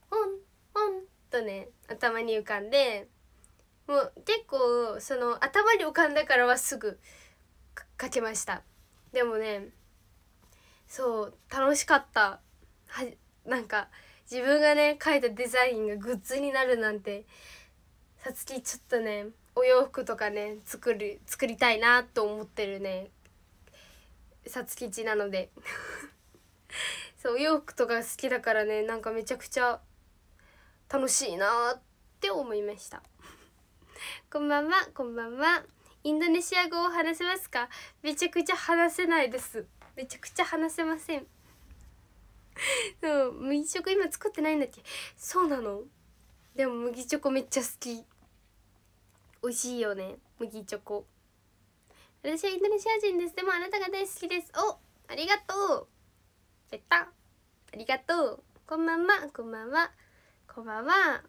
ポンポンとね頭に浮かんでもう結構その頭に浮かんだからはすぐ書けましたでもねそう楽しかったはなんか自分がね描いたデザインがグッズになるなんてさつきちょっとねお洋服とかね作る作りたいなと思ってるねさつきちなので そうお洋服とか好きだからねなんかめちゃくちゃ楽しいなって思いました こんばんはこんばんはインドネシア語を話せますかめちゃくちゃ話せないですめちゃくちゃ話せません そう麦チョコ今作ってないんだっけそうなのでも麦チョコめっちゃ好き美味しいよね麦チョコ私はインドネシア人ですでもあなたが大好きですおありがとうやったありがとうこんばんはこんばんはこんばんは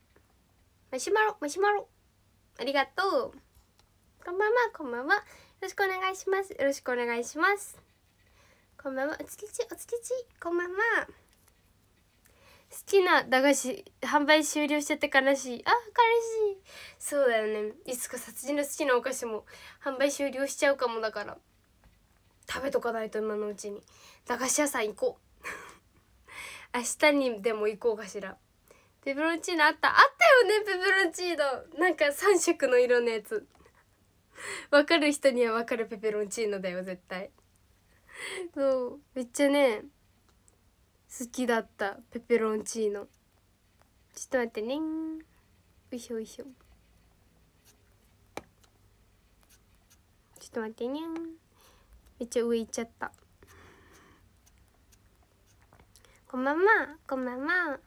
マシュマロマシュマロありがとうこんばんはこんばんはよろしくお願いしますよろしくお願いしますこんばんはおつきちおつきちこんばんは好きな駄菓子販売終了しちゃって悲しいあ悲しいそうだよねいつか殺人の好きなお菓子も販売終了しちゃうかもだから食べとかないと今のうちに駄菓子屋さん行こう 明日にでも行こうかしらペペロンチーノあったあったよねペペロンチーノなんか3色の色のやつわかる人にはわかるペペロンチーノだよ絶対 そうめっちゃね好きだったペペロンチーノちょっと待ってねよいしょよいしょちょっと待ってにねめっちゃ上行っちゃったこんばんはこんばんはよ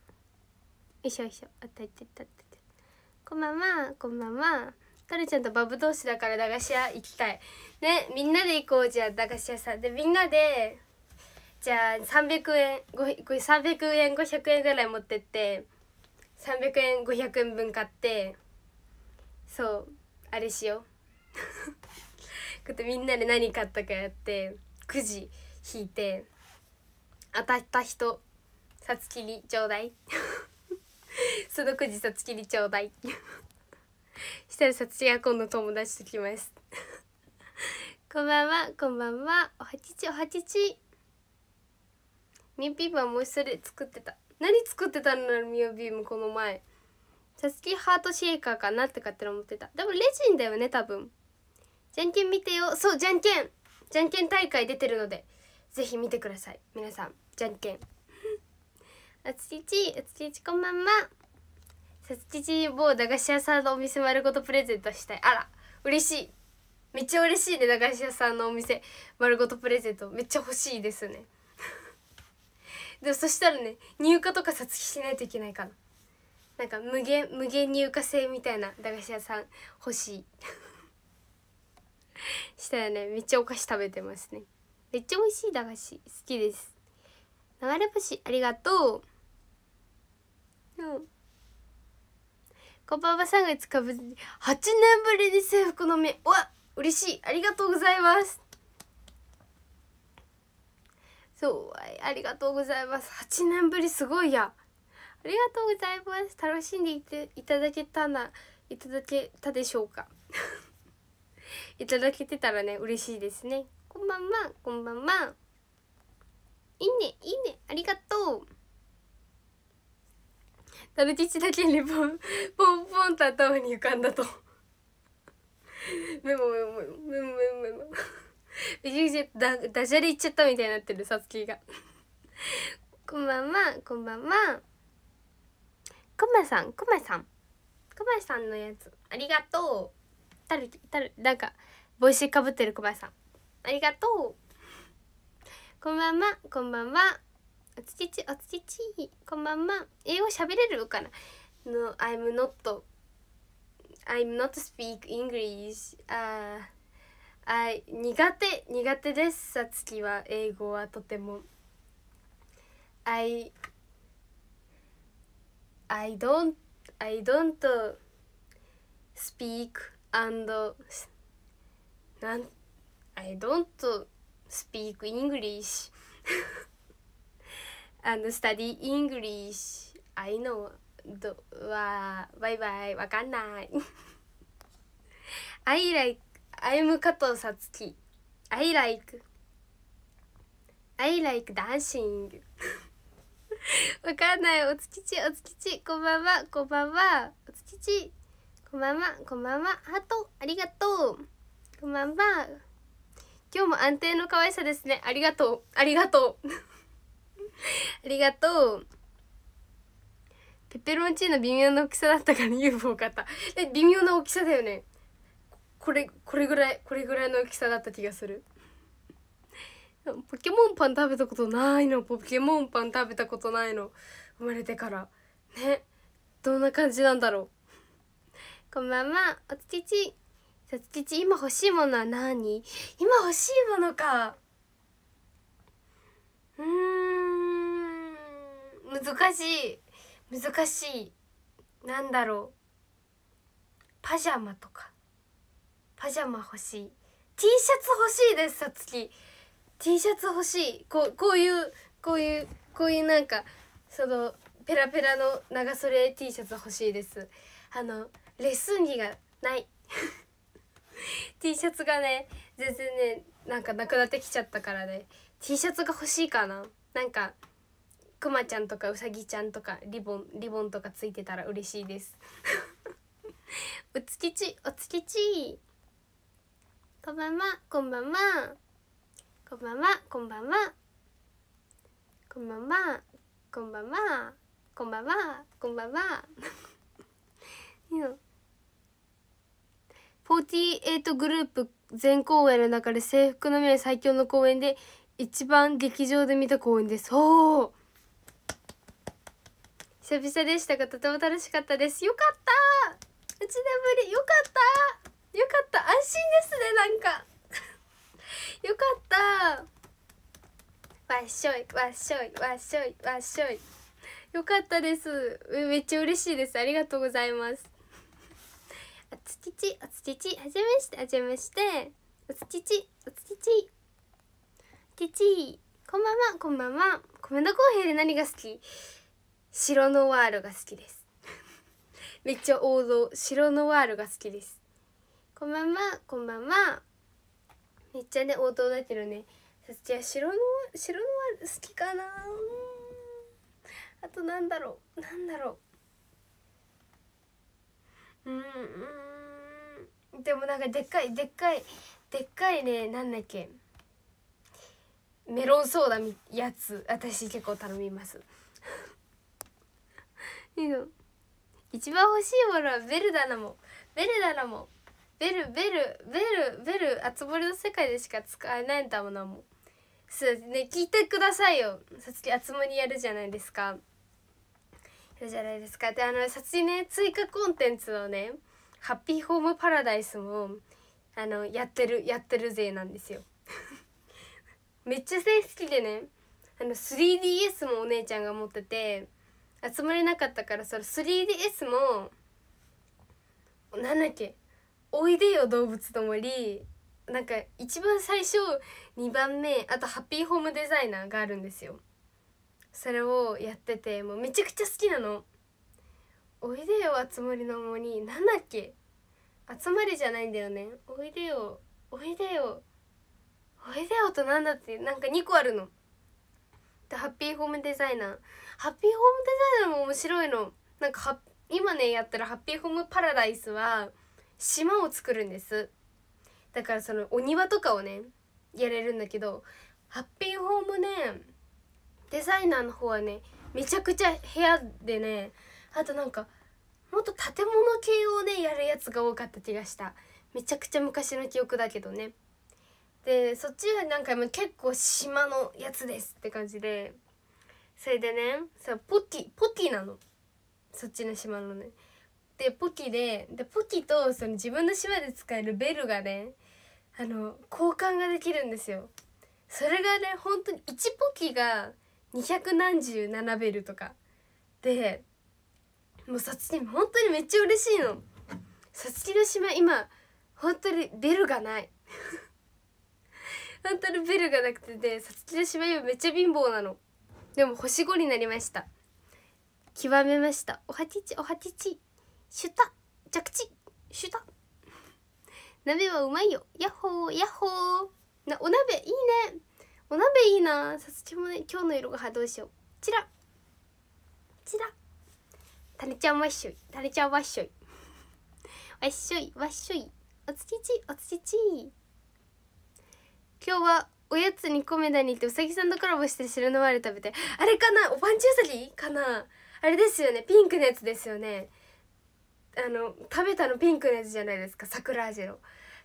いしょよいしょあったいったいったこんばんはこんばんはかちゃんとバブ同士だから駄菓子屋行きたいねみんなで行こうじゃあ駄菓子屋さんでみんなでじゃあ300円300円500円ぐらい持ってって300円500円分買ってそうあれしようこうやみんなで何買ったかやってくじ引いて当たった人つきりちょうだい そのくじつきりちょうだいしたらさつや今度友達と来ます こんばんはこんばんはおはちちおはちちみよピームはもうそれ作ってた何作ってたんだろうみよビームこの前さつきハートシェイカーかなって勝手に思ってたでもレジンだよね多分じゃんけん見てよそうじゃんけんじゃんけん大会出てるのでぜひ見てください皆さんじゃんけんあ つちちあつちちこんばんはさつきち某駄菓子屋さんのお店丸ごとプレゼントしたいあら嬉しいめっちゃ嬉しいね駄菓子屋さんのお店丸ごとプレゼントめっちゃ欲しいですね でもそしたらね入荷とかさつきしないといけないかななんか無限無限入荷制みたいな駄菓子屋さん欲しい したらねめっちゃお菓子食べてますねめっちゃ美味しい駄菓子好きです流れ星ありがとうこんばんは3月かぶ8年ぶりに制服の目、うわ嬉しいありがとうございますそうありがとうございます8年ぶりすごいやありがとうございます楽しんでいていただけたないただけたでしょうか いただけてたらね嬉しいですねこんばんはこんばんはいいねいいねありがとうタルチッチだけにポン ポンポンと頭に浮かんだとメモメモメモメモメモメモめちダダジャレ言っちゃったみたいになってるさつきがこんばんはこんばんはこまさんこまさんこまさんのやつありがとうたるたるなんか帽子かぶってるこまさんありがとうこんばんはこんばんはおつちちおつちちこんばんは英語喋れるのかなの、no, I'm not I'm not speak English ああ苦手苦手ですさつきは英語はとても I I don't I don't speak and なん I don't speak English あの、study English I know どわバイバイわかんない I like I'm 加藤さつき I like I like dancing わかんないおつきちおつきちこんばんはこんばんはおつきちこんばんはこんばんはハートありがとうこんばんは今日も安定の可愛さですねありがとうありがとう ありがとうペペロンチーノ微妙な大きさだったから UFO 買ったえ微妙な大きさだよねこれこれぐらいこれぐらいの大きさだった気がするポケモンパン食べたことないのポケモンパン食べたことないの生まれてからねどんな感じなんだろうこんばんはおつちちさつちち今欲しいものは何今欲しいものかうん難しい難しいなんだろうパジャマとかパジャマ欲しい T シャツ欲しいですさつき T シャツ欲しいこうこういうこういうこういうなんかそのペラペラの長袖 T シャツ欲しいですあのレッスン着がない T シャツがね全然ねなんかなくなってきちゃったからね T シャツが欲しいかななんかくまちゃんとかうさぎちゃんとかリボンリボンとかついてたら嬉しいですお つきちおつきちこんばんはこんばんはこんばんはこんばんはこんばんはこんばんはこんばんはこんばんは イトグループ全公演の中で制服の目最強の公演で一番劇場で見た公演ですおお久々でしたがとても楽しかったですよかった1年ぶりよかったよかった安心ですねなんか よかったわっしょいわっしょいわっしょいわっしょいよかったですめっちゃ嬉しいですありがとうございますあつちちあつちちはじめしてはじめしてあつちちあつちちちちこんばんはこんばんはコメント公平で何が好き白ノワールが好きですめっちゃ王道白ノワールが好きですこんばんはこんばんはめっちゃね王道だけどねそっちは白の白のワール好きかなあとなんだろうなんだろううんうんでもなんかでっかいでっかいでっかいねなんだっけメロンソーダみ、やつ私結構頼みます一番欲しいものはベルだなもベルだなもベルベルベルベルあつ森の世界でしか使えないんだもなもそうね聞いてくださいよさつきあつ森やるじゃないですかやるじゃないですかであのさつきね追加コンテンツのねハッピーホームパラダイスもあのやってるやってるぜなんですよ めっちゃ好きでねあの 3DS もお姉ちゃんが持ってて集まれなかったからその 3DS もなんだっけ「おいでよ動物と森」なんか一番最初2番目あとハッピーホームデザイナーがあるんですよそれをやっててもうめちゃくちゃ好きなの「おいでよ集まりの森」なんだっけ集まりじゃないんだよね「おいでよおいでよおいでよ」となんだってなんか2個あるのでハッピーホームデザイナーハッピーホームデザインも面白いのなんか今ねやってるハッピーホームパラダイスは島を作るんですだからそのお庭とかをねやれるんだけどハッピーホームねデザイナーの方はねめちゃくちゃ部屋でねあとなんかもっと建物系をねやるやつが多かった気がしためちゃくちゃ昔の記憶だけどねでそっちはなんかもう結構島のやつですって感じでそれでねさポキポキなのそっちの島のねでポキででポキとその自分の島で使えるベルがねあの交換ができるんですよそれがね本当に1ポキが2 7十7ベルとかでもうさつき本当にめっちゃ嬉しいのさつきの島今本当にベルがない 本当にベルがなくてでさつきの島今めっちゃ貧乏なのでも星5になりました極めましたおはちちおはちちシュタ着地シュタ鍋はうまいよヤッホーヤッホーなお鍋いいねお鍋いいなさつきもね今日の色がはどうしようちらちらたねちゃんわっしょいたねちゃんわっしょいわっしょいわっしょいおつちちおつちち今日はおやつにコメダに行ってうさぎさんとコラボして白のワール食べてあれかなおばんちゅうさぎかなあれですよねピンクのやつですよねあの食べたのピンクのやつじゃないですか桜味の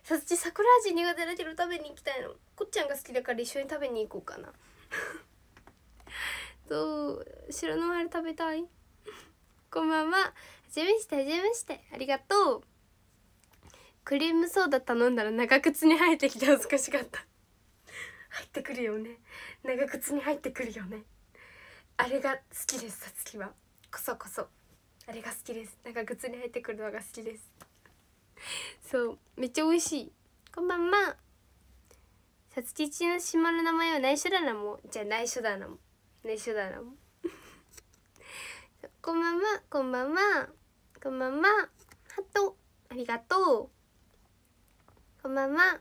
さつち桜味苦手だけど食べに行きたいのこっちゃんが好きだから一緒に食べに行こうかな どう白のワール食べたいこんばんははじめしてはじめましてありがとうクリームソーダ頼んだら長靴に生えてきて恥ずかしかった入ってくるよね長靴に入ってくるよねあれが好きですさつきはこそこそあれが好きです長靴に入ってくるのが好きですそうめっちゃ美味しいこんばんはさつきちの島の名前は内緒だなもじゃあ内緒だなも内緒だなも こんばんはこんばんはこんばんはハートありがとうこんばんは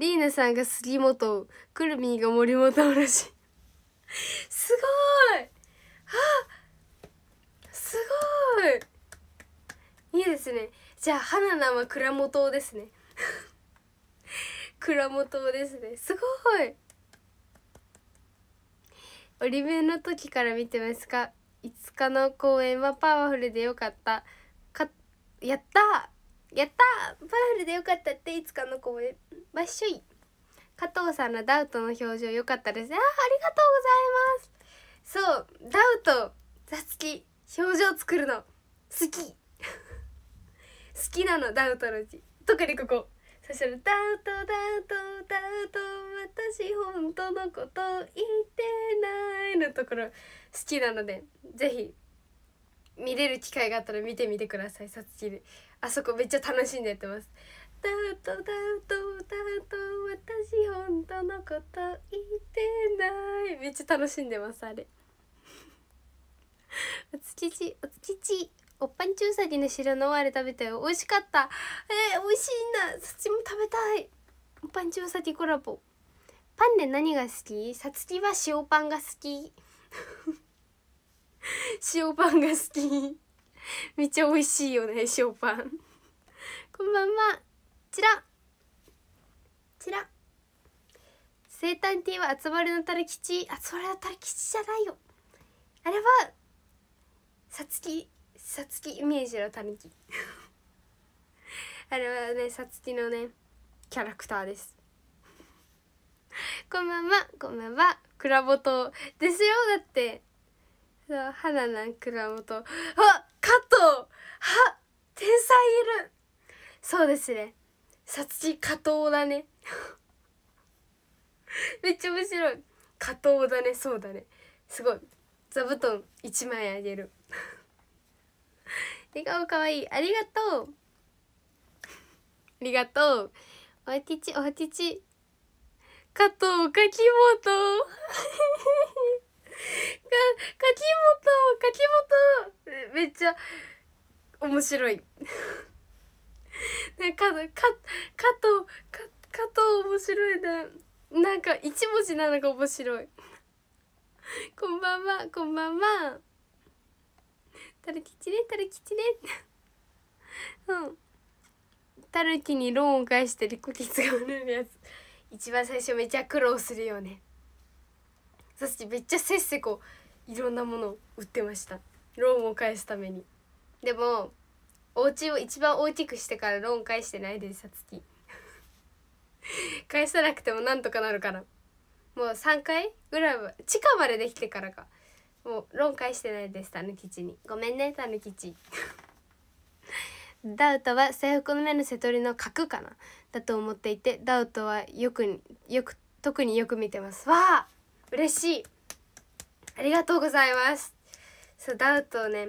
リーナさんが杉本くるみが森本おろしすごいあすごいいいですねじゃあ花菜は蔵元ですね 蔵元ですねすごい折り目の時から見てますか5日の公演はパワフルでよかったかやったやったパワフルでよかったって5日の公演バッシょい加藤さんのダウトの表情良かったですあありがとうございますそうダウト座付き表情作るの好き 好きなのダウトのう特にここそしたら「ダウトダウトダウト私本当のこと言ってない」のところ好きなのでぜひ見れる機会があったら見てみてくださいさつきであそこめっちゃ楽しんでやってますうと歌うと歌うと私本当のこと言ってないめっちゃ楽しんでますあれ おつちちおつちちおっぱんちゅうさぎの白のあれ食べたよ美味しかったえー、美味しいんだそっちも食べたいおっぱんちゅうさぎコラボパンで何が好きさつきは塩パンが好き 塩パンが好きめっちゃ美味しいよね塩パンこんばんはちらちら生誕 T は集まりのたる吉集まりのたる吉じゃないよあれはさつきさつきイメージのたぬき あれはねさつきのねキャラクターですこんばんはこんばんはくらぼとですよだってそう花なんくらぼと加藤は天才いるそうですね殺人加藤だね めっちゃ面白い加藤だねそうだねすごい座布団1枚あげる 笑顔かわいいありがとうありがとうおはてちおはてち加藤柿本 柿本柿本めっちゃ面白い ねかかかとかかと面白いななんか一文字なのが面白いこんばんはこんばんはたるきちねたるきちねうんたるきにローンを返してリコキツがが売れるやつ一番最初めちゃ苦労するよねそしてめっちゃせっせこいろんなもの売ってましたローンを返すためにでもお家を一番大きくしてからローン返してないでさつき返さなくてもなんとかなるからもう3回ぐらいは地下までできてからかもうローン返してないですたぬきちにごめんねたぬきち ダウトは制服の目の瀬戸りの角かなだと思っていてダウトはよくよく特によく見てますわあ嬉しいありがとうございますそうダウトね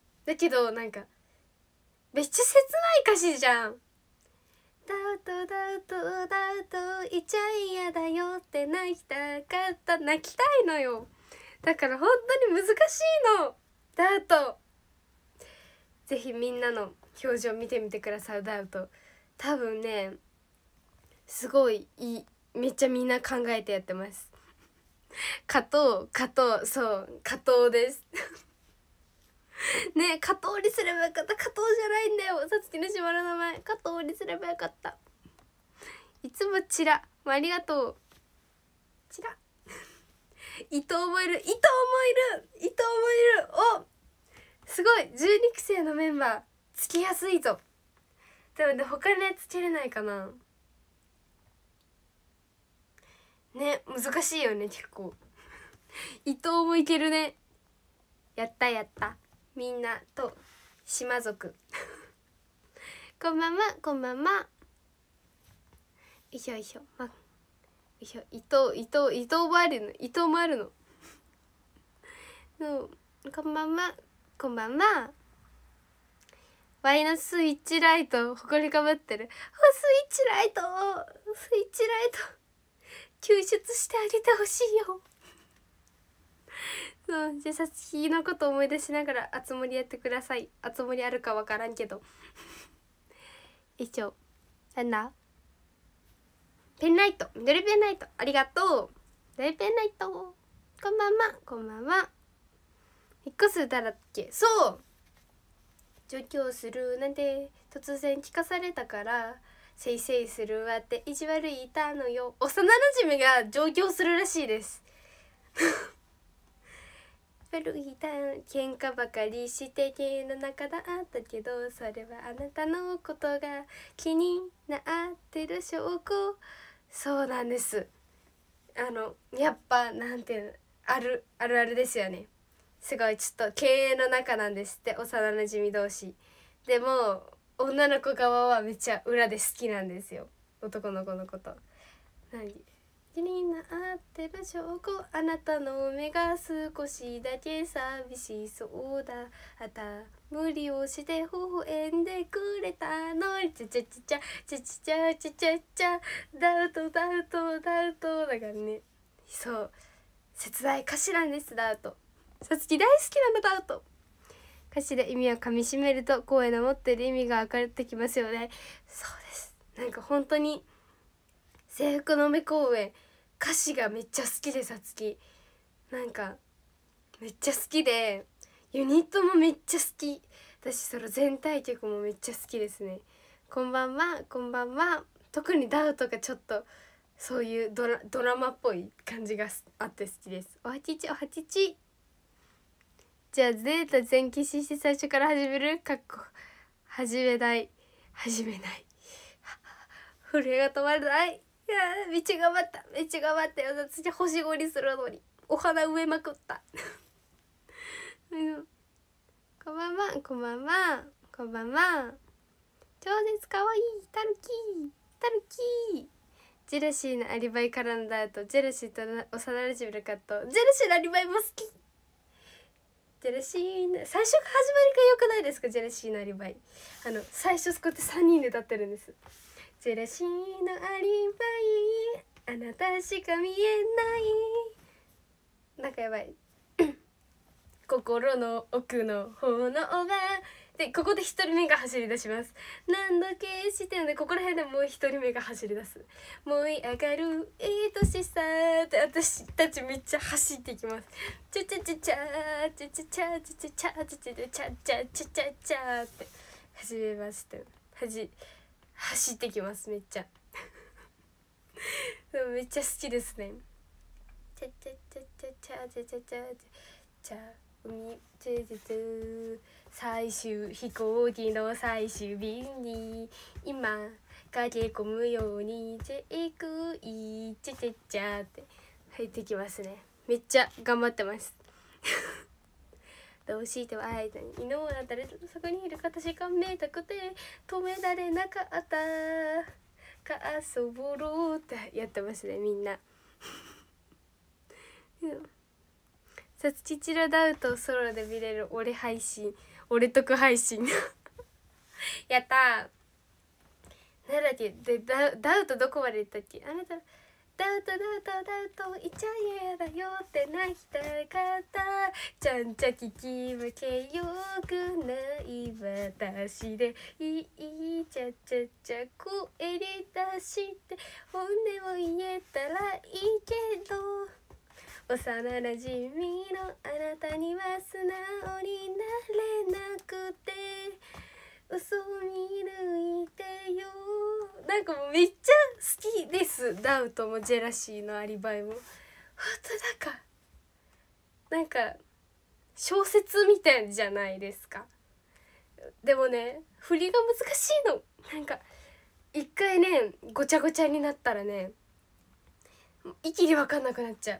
だけどなんかめっちゃ切ない歌詞じゃんダウトダウトダウトいちゃいやだよって泣きたかった泣きたいのよだから本当に難しいのダウトぜひみんなの表情見てみてくださいダウト多分ねすごいいいめっちゃみんな考えてやってます 加藤加藤そう加藤です ねえ加藤にすればよかった加藤じゃないんだよさつきの島の名前加藤にすればよかったいつもチラありがとうチラ 伊藤もいる伊藤もいる伊藤もいるおすごい12期生のメンバーつきやすいぞでもね他のやつきれないかなね難しいよね結構 伊藤もいけるねやったやったみんなと島族 こんばんはこんばんはよいしょよいしょまよいしょ伊藤伊藤伊藤もあるの伊藤もあるのうこんばんはこんばんはマイナススイッチライトほこりかぶってるあスイッチライトスイッチライト救出してあげてほしいよう優しいのこと思い出しながらあつ森やってくださいあつ森あるかわからんけど 以上なんだペンライト緑ペンライトありがとう緑ペンライトこんばんはこんばんは引っ越すだっけそう上京するなんて突然聞かされたからせいせいするわって意地悪いいたのよ幼なじみが上京するらしいです ベルギタ喧嘩ばかりして家の中だったけどそれはあなたのことが気になってる証拠そうなんですあのやっぱなんていうのあるあるあるですよねすごいちょっと経営の中なんですって幼なじみ同士でも女の子側はめっちゃ裏で好きなんですよ男の子のこと何ジュってる証拠あなたの目が少しだけ寂しそうだった無理をして微笑んでくれたのにちゃちゃちゃちゃちゃちゃちゃちゃダウトダウトダウトだからねそう切ない歌詞なんですダウトさつき大好きなんだダウト歌詞で意味をかみしめると声の持ってる意味が分かってきますよねそうですなんか本当に制服の目公園歌詞がめっちゃ好きでさつきなんかめっちゃ好きでユニットもめっちゃ好き私その全体曲もめっちゃ好きですねこんばんはこんばんは特にダウトがちょっとそういうドラドラマっぽい感じがあって好きですおはちちおはちちじゃあゼータ全消しして最初から始めるかっこ始めない始めない 震えが止まらないめっちゃ頑張っためっちゃ頑張ったよ私星5にするのにお花植えまくった こんばんはこんばんはこんばんは超絶かわいいたぬきたぬきジェラシーのアリバイからンダーとジェラシーと幼なじみのカットジェラシーのアリバイも好きジェラシーの最初始まりがよくないですかジェラシーのアリバイあの最初そこって3人で立ってるんですジェラシーのアリバイあなたしか見えないなんかやばい 心の奥の炎がでここで一人目が走り出します何度決してのでここら辺でもう一人目が走り出す燃え上がるいい年さって私たちめっちゃ走っていきますチャチャチャチャチャチャチャチャチャチャチャチャチャチャチャチャって走りました走ってきますめっちゃ めっちゃ好きですね海最終飛行機の最終便に今駆け込むようにって入ってきますねめっちゃ頑張ってます惜しいはあ愛だに犬は誰とそこにいるか確かめたくて止められなかったか遊ぼろうってやってますねみんな。さつちちらダウトをロで見れる俺配信俺得配信 やったーナラテでダウトどこまで行ったっけあなたダウトダウトダウトイチャイだよって泣きたかったちゃんちゃ聞き分けよくない私でいいちゃちゃちゃ声に出して本音を言えたらいいけど幼なじみのあなたには素直になれなくて嘘を見抜いてよなんかもうめっちゃ好きですダウトもジェラシーのアリバイも本当なんかなんか小説みたいじゃないですかでもね振りが難しいのなんか一回ねごちゃごちゃになったらね一気に分かんなくなっちゃう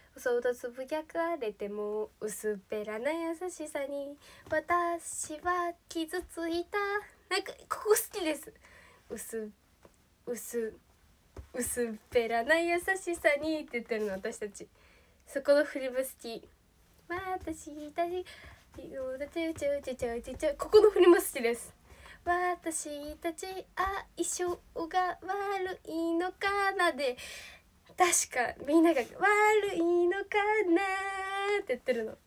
そとつぶやかれても薄っぺらな優しさに私は傷ついたなんかここ好きです薄薄薄っぺらな優しさにって言ってるの私たちそこの振りも好き私たちここの振りも好きです私たち相性が悪いのかなで確かみんなが「悪いのかな」って言ってるの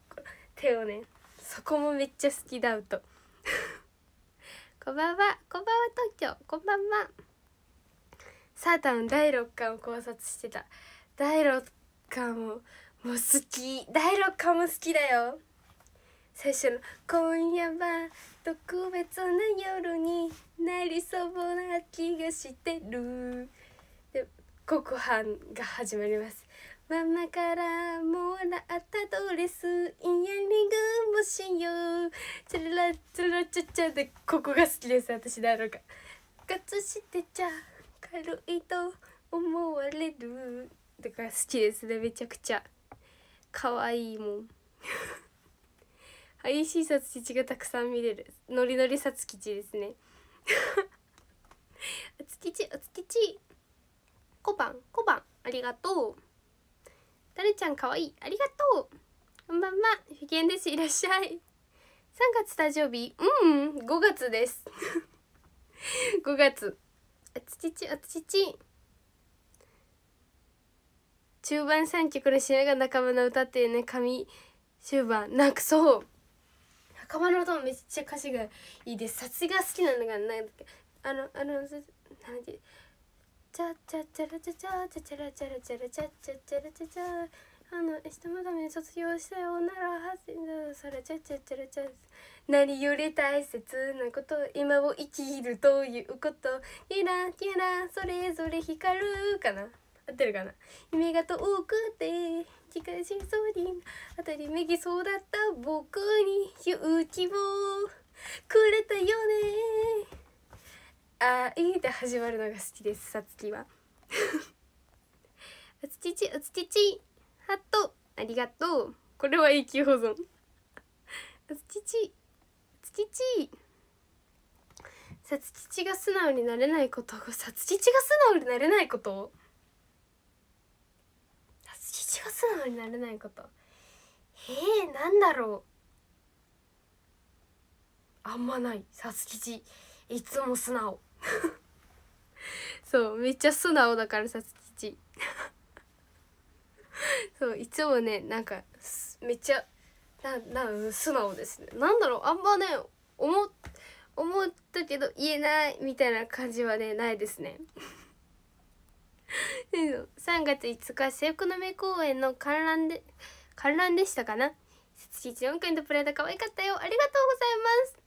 手をねそこもめっちゃ好きだうとこんばんはこんばんは東京こんばんはサータン第6巻を考察してた第6巻をもう好き第6巻も好きだよ最初の「今夜は特別な夜になりそうな気がしてる」ご飯が始まりますママからもらったドレスイヤリングもしようチャラチャラチャチャでここが好きです私だろうかガッツしてちゃ軽いと思われるだから好きですねめちゃくちゃ可愛いもんいいしさつきちがたくさん見れるノリノリさ つきちですねおつきちおつきち小判小判ありがとうだるちゃんかわいいありがとうこんばんはひげんですいらっしゃい3月誕生日うん5月です5 月あつちちあつちち中盤3曲の試合が仲間の歌ってね神終盤泣くそう仲間の歌もめっちゃ歌詞がいいですさすが好きなのがなんっけあのあのなんでチャチャチャラチャチャチャチャラチャラチャラチャチャチャラチャチャあの人のために卒業したよならはずそれチャチャチャラチャ何より大切なこと今を生きるということキラキラそれぞれ光るかな合ってるかな夢が遠くて近しそうに当たりめぎそうだった僕に勇気をくれたよね「あいい」で始まるのが好きですさつきは。うつちちうつちちハットありがとうこれは永久保存。うつちちつちちさつきちが素直になれないことさつきちが素直になれないことさつきちが素直になれないことえー、なんだろうあんまないさつきちいつも素直そうめっちゃ素直だからさ父 そういつもねなんかめっちゃなな素直ですねなんだろうあんまね思思ったけど言えないみたいな感じはねないですね3 月5日制服の目公演の観覧で観覧でしたかな月4回のプライド可愛かったよありがとうございます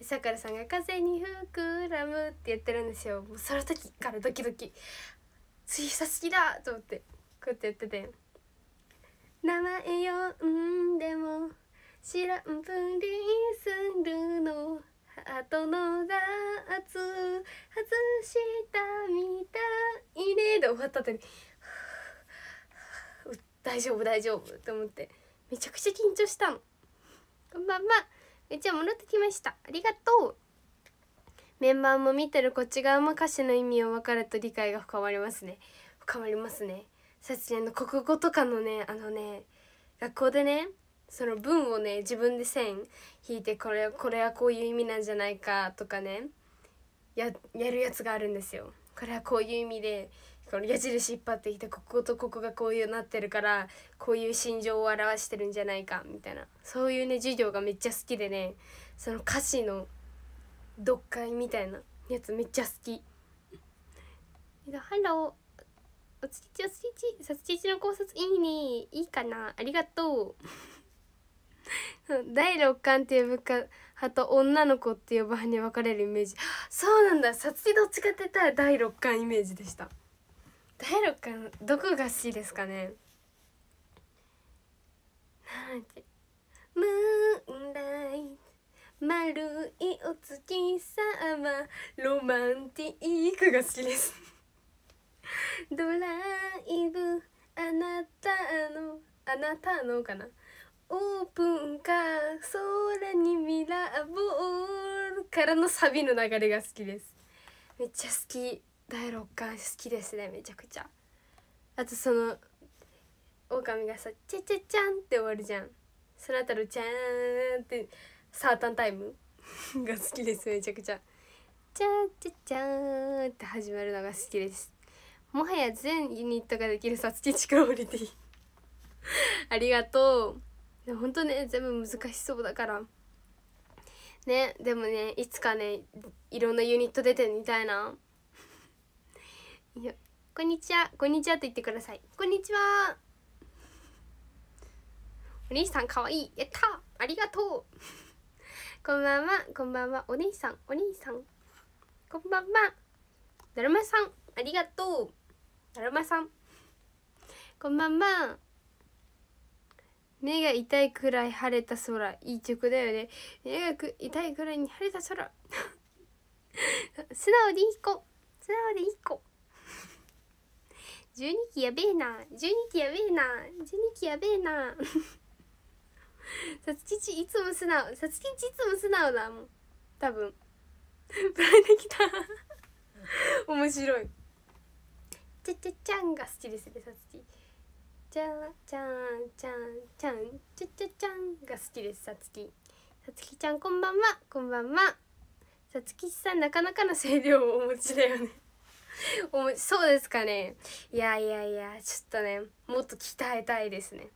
さくらさんが「風にくらむ」って言ってるんですよもうその時からドキドキ「ついさ好きだ!」と思ってこうやってやってて「名前呼んでも知らんぷりするの」ハートのダーツ外したみたいねで終わった後に 大丈夫大丈夫と思ってめちゃくちゃ緊張したのこんばんはうちは戻ってきましたありがとうメンバーも見てるこっち側も歌詞の意味を分かると理解が深まりますね深まりますねさちねの国語とかのねあのね学校でねその文をね自分で線引いてこれこれはこういう意味なんじゃないかとかねややるやつがあるんですよこれはこういう意味でこの矢印引っ張ってきてこことここがこういうなってるからこういう心情を表してるんじゃないかみたいなそういうね授業がめっちゃ好きでねその歌詞の読解みたいなやつめっちゃ好き。ハローおつちおつちさつちちの考察いいねいいかなありがとう 第六感っていう部下派と女の子っていう場に分かれるイメージそうなんださつちどっちかって言ったら第六感イメージでした大六君どこが好きですかねムーンライト丸いお月様ロマンティックが好きです ドライブあなたのあなたのかなオープンか空にミラーボールからのサビの流れが好きですめっちゃ好き第六感好きですねめちゃくちゃあとその狼がさ「チェチャチャン」って終わるじゃんそのあたり「チャーン」ってサータンタイム が好きですめちゃくちゃ「チャチャチャーン」って始まるのが好きですもはや全ユニットができるさツキチクオリティ ありがとう本当ね全部難しそうだからねでもねいつかねいろんなユニット出てみたいないやこんにちはこんにちはと言ってくださいこんにちはお兄さんかわいいやったありがとうこんばんはこんばんはお姉さんお兄さんこんばんはだるまさんありがとうだるまさんこんばんは目が痛いくらい晴れた空いい曲だよね目が痛いくらいに晴れた空 素直でいい子素直でいい子12期やべえな12期やべえな12期やべえなさつきちいつも素直さつきちいつも素直だもん多分プライドきた 面白いちゃちゃちゃんが好きですねさつきちゃちゃんちゃんちゃんちゃちゃちゃんが好きですさつきさつきちゃんこんばんはこんばんはさつきさんなかなかの声量をお持ちだよね そうですかねいやいやいやちょっとねもっと鍛えたいですね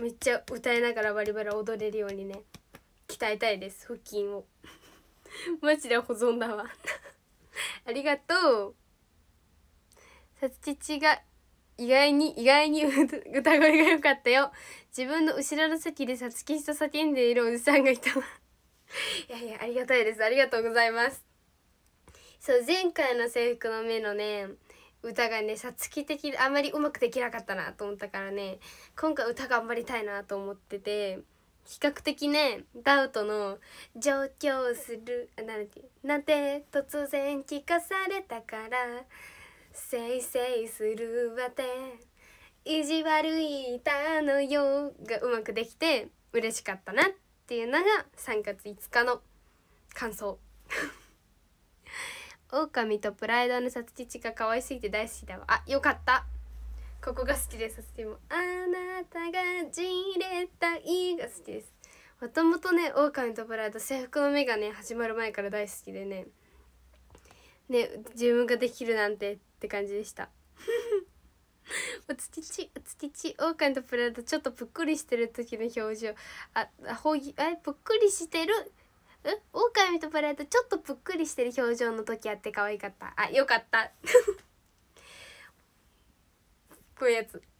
めっちゃ歌いながらバリバリ踊れるようにね鍛えたいです腹筋を マジで保存だわ ありがとうさちちが意外に意外に歌声が良かったよ自分の後ろの席でさつきと叫んでいるおじさんがいたわいやいやありがたいですありがとうございますそう前回の制服の目のね歌がねさつき的あんまりうまくできなかったなと思ったからね今回歌頑張りたいなと思ってて比較的ねダウトの「上京する」なんてなんて突然聞かされたから「せいせいするわて」「意地悪いたのよ」がうまくできて嬉しかったなっていうのが3月5日の感想。狼とプライドのさつきちが可愛すぎて大好きだわあよかったここが好きですでもあなたがじれたいが好きですもともとね狼とプライド制服の目がね始まる前から大好きでねね自分ができるなんてって感じでした おつきちおつきち狼とプライドちょっとぷっくりしてる時の表情あほぎあぷっくりしてるうん狼とバレーとちょっとぷっくりしてる表情の時あって可愛かったあよかった こういうやつ「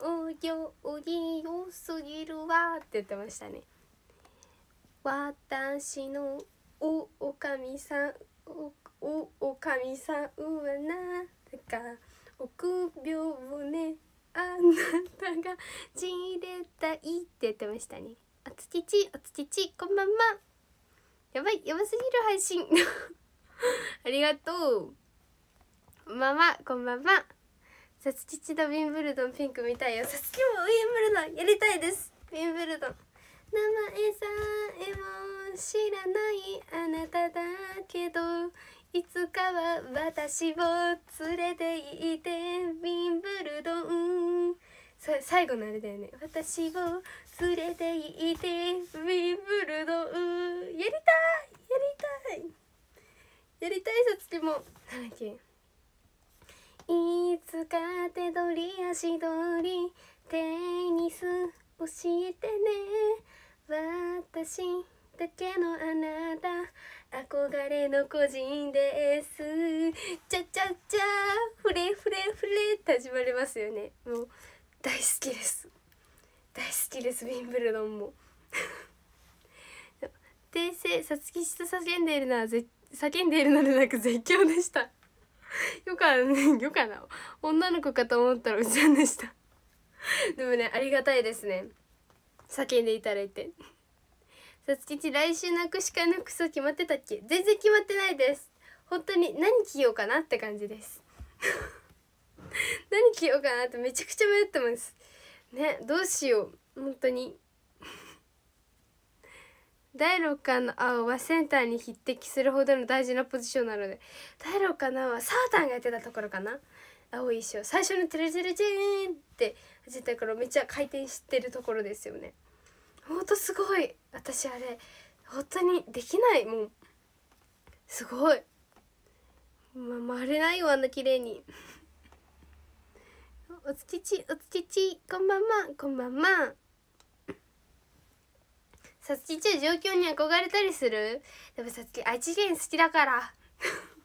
おぎょおぎよすぎるわ」って言ってましたね私のおおかみさんおおおかみさんはなんだか臆病ねあなたがじれたいって言ってましたねおつちちおつちちこんばんはやばいやばすぎる配信 ありがとうこんばんはこんばんはさつきちだウィンブルドンピンクみたいよさつきもウィンブルドンやりたいですウィンブルドン名前さえも知らないあなただけどいつかは私を連れて行ってウィンブルドン最後のあれだよね私を連れて行ってウィンブルドンやりたいやりたいやりたいさつきもなんだっけいつか手取り足取りテニス教えてね私だけのあなた憧れの個人ですちゃちゃちゃフレフレフレって始まりますよねもう大好きです大好きですウィンブルドンも訂正さつきしと叫んでいるのはぜ叫んでいるのでなく絶叫でしたよか よかな女の子かと思ったらおじさんでしたでもねありがたいですね叫んでいただいてさつきち来週泣くしかなくそ決まってたっけ全然決まってないです本当に何着ようかなって感じです 何着ようかなってめちゃくちゃ迷ってますねどうしよう本当に 第6巻の青はセンターに匹敵するほどの大事なポジションなので第6巻の青はサータンがやってたところかな青い衣装最初の「テレテレチーン!」って始めた頃めっちゃ回転してるところですよねほんとすごい私あれ本当にできないもうすごいまあ、回れないよあんな綺麗におつちちおつちちこんばんはこんばんはさつきちゅ状況に憧れたりするでもさつき愛知県好きだから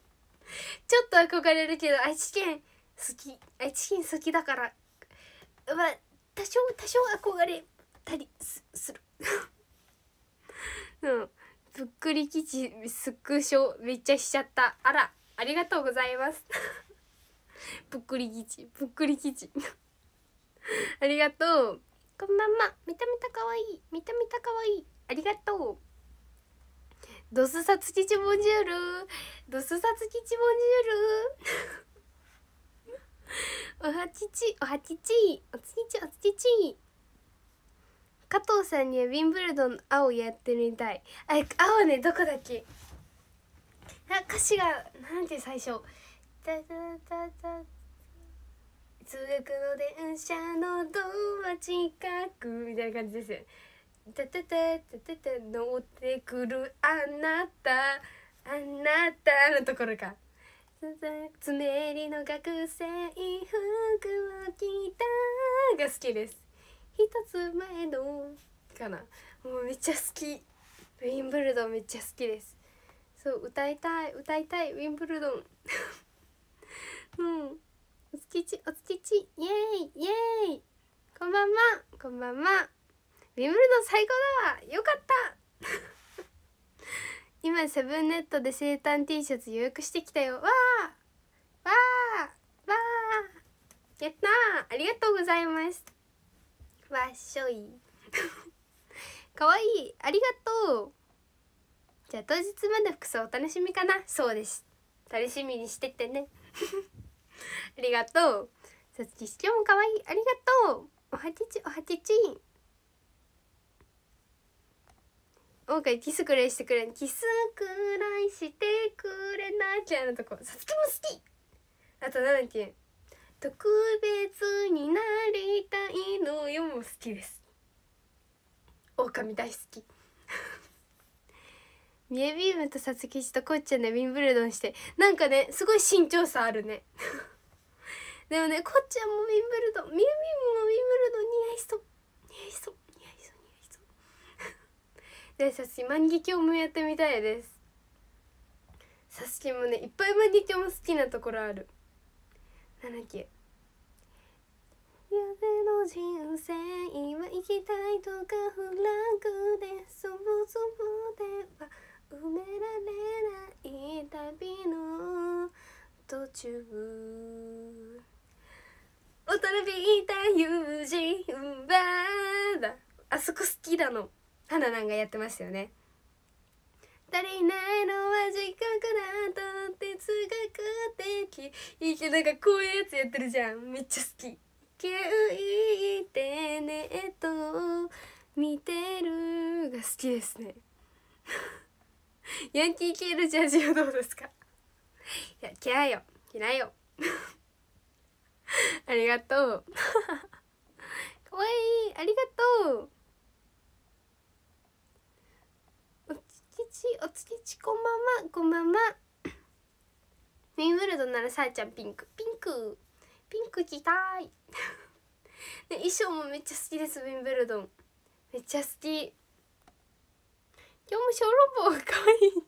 ちょっと憧れるけど愛知県好き愛知県好きだからまあ多少多少憧れたりすする うんぷっくり基地スクショめっちゃしちゃったあらありがとうございますぷっくり基地ぷっくり基地 ありがとうこんばんは見た見たかわいい見た見たかわいいありがとうドスサツチチボンジュールドスサツチチボンジュール おはちちおはちちおつきちおつきち加藤さんにはウィンブルドン青やってみたいあ青ねどこだっけあ歌詞がなんて最初タタタタ通学の電車のドア近くみたいな感じですよタタタタタタ乗ってくるあなたあなたのところかつめりの学生服を着たが好きです一つ前のかなもうめっちゃ好きウィンブルドンめっちゃ好きですそう歌いたい歌いたいウィンブルドンうんお月ちお月ちイェーイイェーイこんばんはこんばんはビムルの最高だわよかった 今セブンネットで生誕 T シャツ予約してきたよわあ。わあ。わあ。やったありがとうございますわっしょいかわいいありがとうじゃあ当日まで服装お楽しみかなそうです楽しみにしててねありがとうさつき市長もかわいいありがとうおはちちおはちちおうキスくらいしてくれキスくらいしてくれなきゃのとこさつきも好きあと何だっけ特別になりたいのよも好きです狼大好きミエビームとサツキチとこっちゃんでウィンブルドンしてなんかねすごい身長差あるね でもねこっちゃんもウィンブルドンミエビームもウィンブルドン似合いそう似合いそう似合いそう似合いそう でさツキ万華鏡もやってみたいですサツキもねいっぱい万華鏡も好きなところある七9夢の人生は行きたいとかフッグでそぼそぼでは埋められない旅の途中大人びいた友人バはだあそこ好きなの花なんがやってますよね足りないのは時間かなと哲学的いいけどなんかこういうやつやってるじゃんめっちゃ好き「けいてねと見てる」が好きですね ヤンキー系のジャージはどうですかいや嫌いよ嫌いよ ありがとうかわいいありがとうお月ちお月ちこんばんはこんばんはウィンブルドンならさあちゃんピンクピンクピンク着たいね、衣装もめっちゃ好きですウィンブルドンめっちゃ好き今日も小籠包かわいい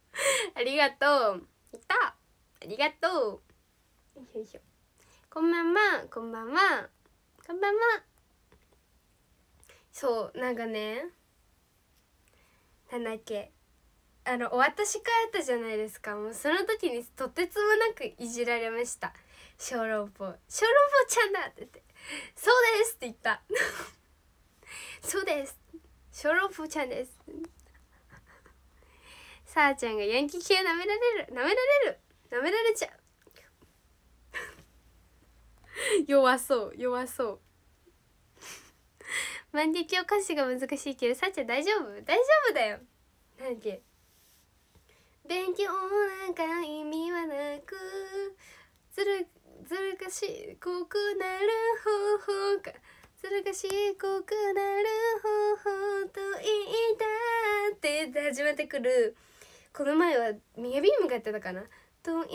ありがとういたありがとうよいしょこんばんはこんばんはこんばんはそうなんかねなんだっけあのお渡し会あったじゃないですかもうその時にとてつもなくいじられました小籠包小籠包ちゃんだって言ってそうですって言った そうです小籠包ちゃんですさあちゃんがヤンキー系なめられるなめられるなめられちゃう 弱そう弱そう 万華鏡歌詞が難しいけどさあちゃん大丈夫大丈夫だよなんだっけ勉強なんか意味はなくずるずるかしこくなる方法かずるかしこくなる方法と言いたって始まってくるこの前はミヤビームがやってたかな「と言いた」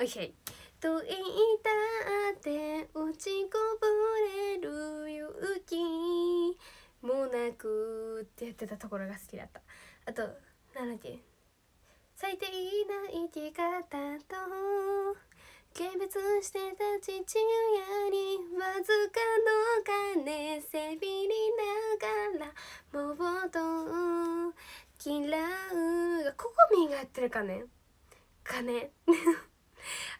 おいい「と言いたって落ちこぼれる勇気もなく」ってやってたところが好きだったあと何だっけ最低な生き方と軽蔑してた父親にわずかの金せびりながらもうと嫌うがココミンがやってるかねかね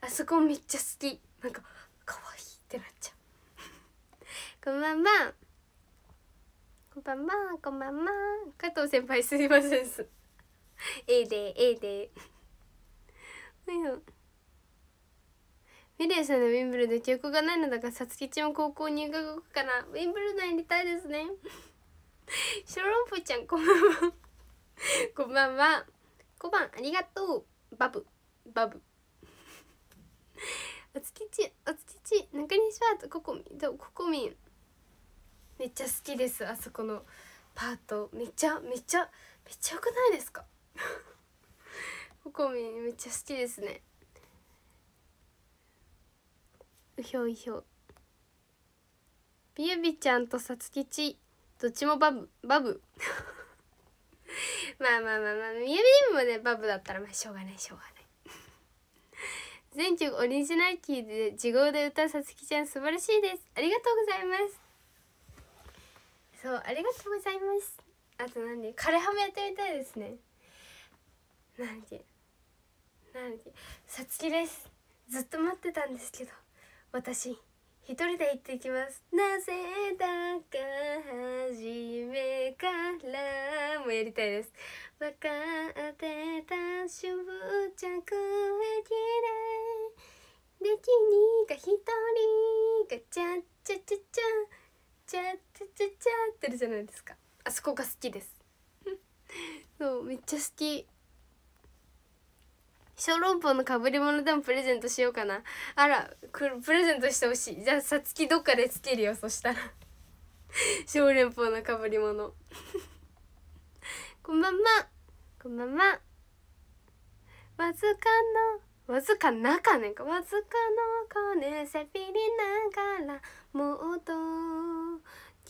あそこめっちゃ好きなんかかわいってなっちゃうこんばんはこんばんはこんばんは加藤先輩すいませんすええでええでミレイさんのウィンブルドン記憶がないのだからさつきちん高校入学かなウィンブルドンやりたいですね ショロンポちゃんこんばんは こんばんは。小判ありがとう。バブ。バブ。おつきち、おつきち、中西はとココミン、とココミめっちゃ好きです。あそこのパート。めっちゃ、めっちゃ、めっちゃ良くないですか ココミめっちゃ好きですね。うひょうひょう。びゆびちゃんとさつきち、どっちもバブ、バブ。まあまあまあまあみやびもねバブだったらまあしょうがないしょうがない 全曲オリジナリティで自業で歌うさつきちゃん素晴らしいですありがとうございますそうありがとうございますあと何で枯葉もやってみたいですねなて。でんでさつきですずっと待ってたんですけど私一人で行ってきますなぜだか初めからもやりたいです分かってた執着は嫌いで君が一人がちゃっちゃちゃちゃちゃっちゃちゃちゃってるじゃないですかあそこが好きです そうめっちゃ好き小籠包のかぶり物でもプレゼントしようかなあらプレゼントしてほしいじゃあさつきどっかでつけるよそしたら 小籠包のかぶり物こんばんはこんばんはわずかのわずかなかねかわずかの金せびりながらもっと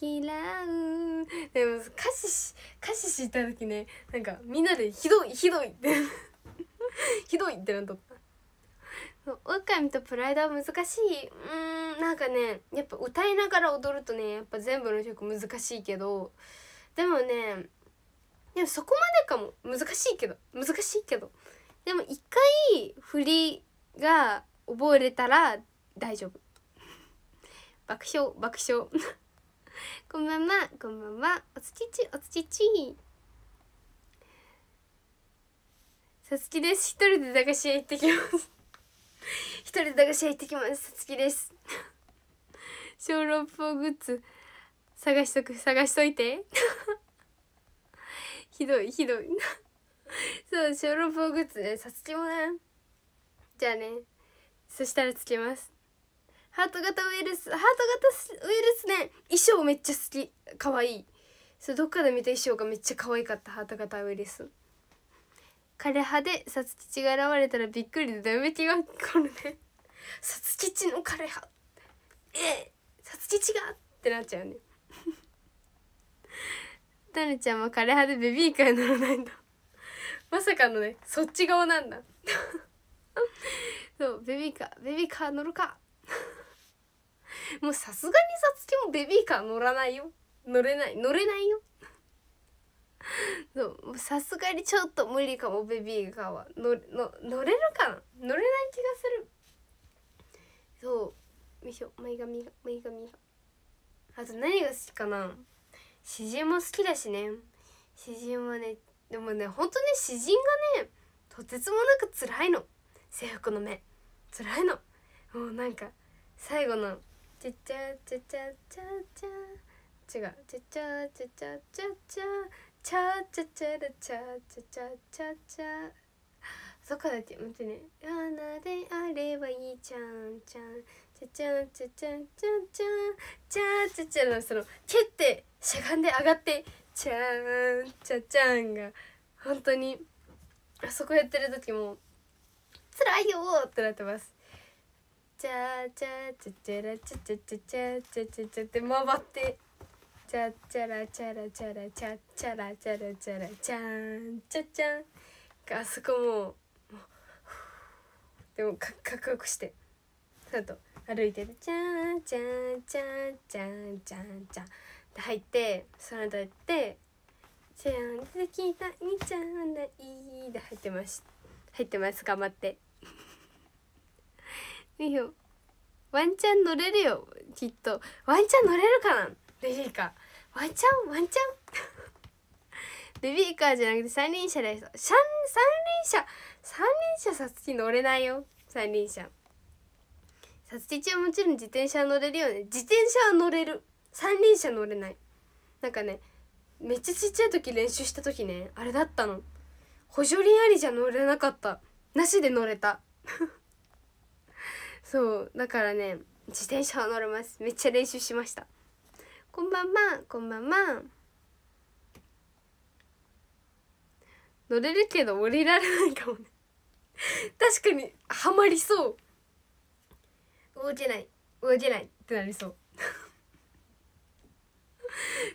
嫌うでも歌詞歌詞知った時ねなんかみんなでひどいひどいって ひどいってなんとったオオカミとプライドは難しいうーんなんかねやっぱ歌いながら踊るとねやっぱ全部の曲難しいけどでもねでもそこまでかも難しいけど難しいけどでも一回振りが覚えれたら大丈夫爆笑爆笑 こんばんはこんばんはおつちちおつちちさつきです一人で駄菓子屋行ってきます一人で駄菓子屋行ってきますさつきです小籠包グッズ探しとく探しといてひどいひどいそう小籠包グッズねさつきもねじゃあねそしたらつけますハート型ウイルスハート型ウイルスね衣装めっちゃ好きかわいいそうどっかで見た衣装がめっちゃ可愛かったハート型ウイルス枯葉でさつきちが現れたらびっくりでだめぶ気がこるねさつきちの枯葉えさつきちがってなっちゃうねタヌ ちゃんは枯葉でベビーカー乗らないんだまさかのねそっち側なんだ そうベビーカーベビーカー乗るか もうさすがにさつきもベビーカー乗らないよ乗れない乗れないよ さすがにちょっと無理かもベビーカーは乗れるかな乗れない気がするそうよいしょ前髪が前髪があと何が好きかな詩人も好きだしね詩人はねでもねほんとね詩人がねとてつもなく辛いの制服の目辛いのもうなんか最後の「ちゃちゃちゃちゃちゃちゃ」違う「ちゃちゃちゃちゃちゃちゃ」チャチャチャラチャチャチャチャチャそこだって待ってね「花であればいいちゃんちゃんチャチャチャチャチャチャチャチャチャ」のその「蹴ってしゃがんで上がってチャーンチャチャが本当にあそこやってる時も「辛いよ!」ってなってます。チャチャチャチャラチャチャチャチャチャチャって回って。チャチャラチャラチャラチャチャラチャラチャラチャーンチャチャンあそこもでもかかっこよくしてあと歩いてる「チャンチャンチャンチャンチャンチャン」って入ってその後やって「チャンたちゃんだい」で入ってます入ってます頑張って。いワンちゃん乗れるよきっとワンちゃん乗れるかなベビーカーワンチャンワンチャンベビーカーじゃなくて三輪車です。三輪車三輪車さつき乗れないよ。三輪車。さつきちゃんもちろん自転車乗れるよね。自転車は乗れる。三輪車乗れない。なんかね、めっちゃちっちゃい時練習した時ね、あれだったの。補助輪ありじゃ乗れなかった。なしで乗れた。そう、だからね、自転車は乗れます。めっちゃ練習しました。こんばんはこんばんは乗れるけど降りられないかもね確かにはまりそう動けない動けないってなりそう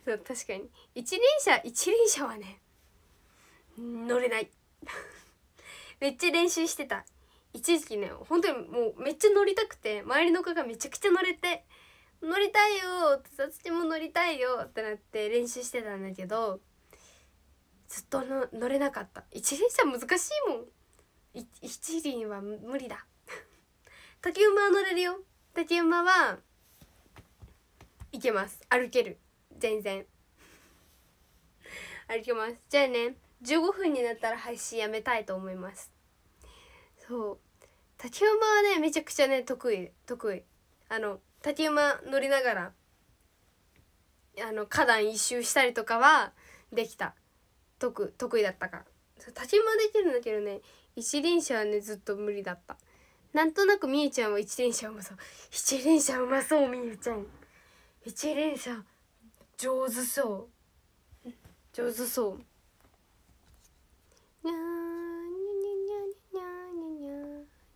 そう確かに一輪車一輪車はね乗れないめっちゃ練習してた一時期ね本当にもうめっちゃ乗りたくて周りの子がめちゃくちゃ乗れて乗りたいよきも乗りたいよってなって練習してたんだけどずっとの乗れなかった一輪車難しいもん一輪は無理だ 竹馬は乗れるよ竹馬は行けます歩ける全然 歩けますじゃあね15分になったら配信やめたいと思いますそう竹馬はねめちゃくちゃね得意得意あの竹馬乗りながらあの花壇一周したりとかはできた得得意だったから立ち馬できるんだけどね一輪車はねずっと無理だったなんとなくみゆちゃんは一輪車うまそう一輪車うまそうみゆちゃん一輪車上手そう上手そうにゃーにゃにゃにゃ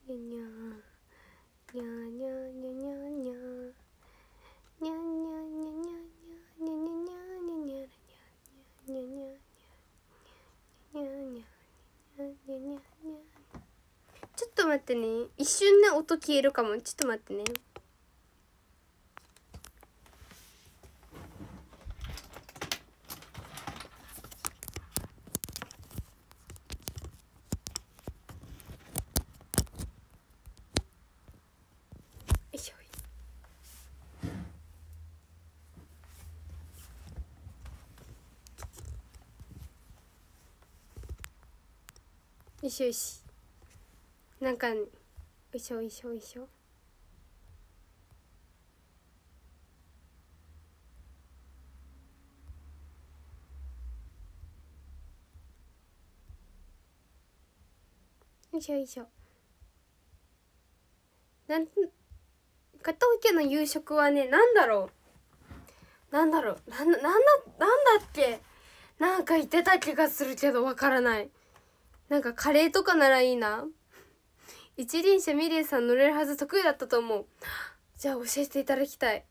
にゃにゃにゃにゃにゃにゃにゃちょっと待ってね一瞬ね音消えるかもちょっと待ってねしょよしなんかよいしょよいしょよいしょよいしょいしょなん加藤家の夕食はねなんだろうなんだろうなんなんだなんだっけなんか言ってた気がするけどわからないなんかカレーとかならいいな。一輪車ミレイさん乗れるはず得意だったと思う。じゃあ教えていただきたい。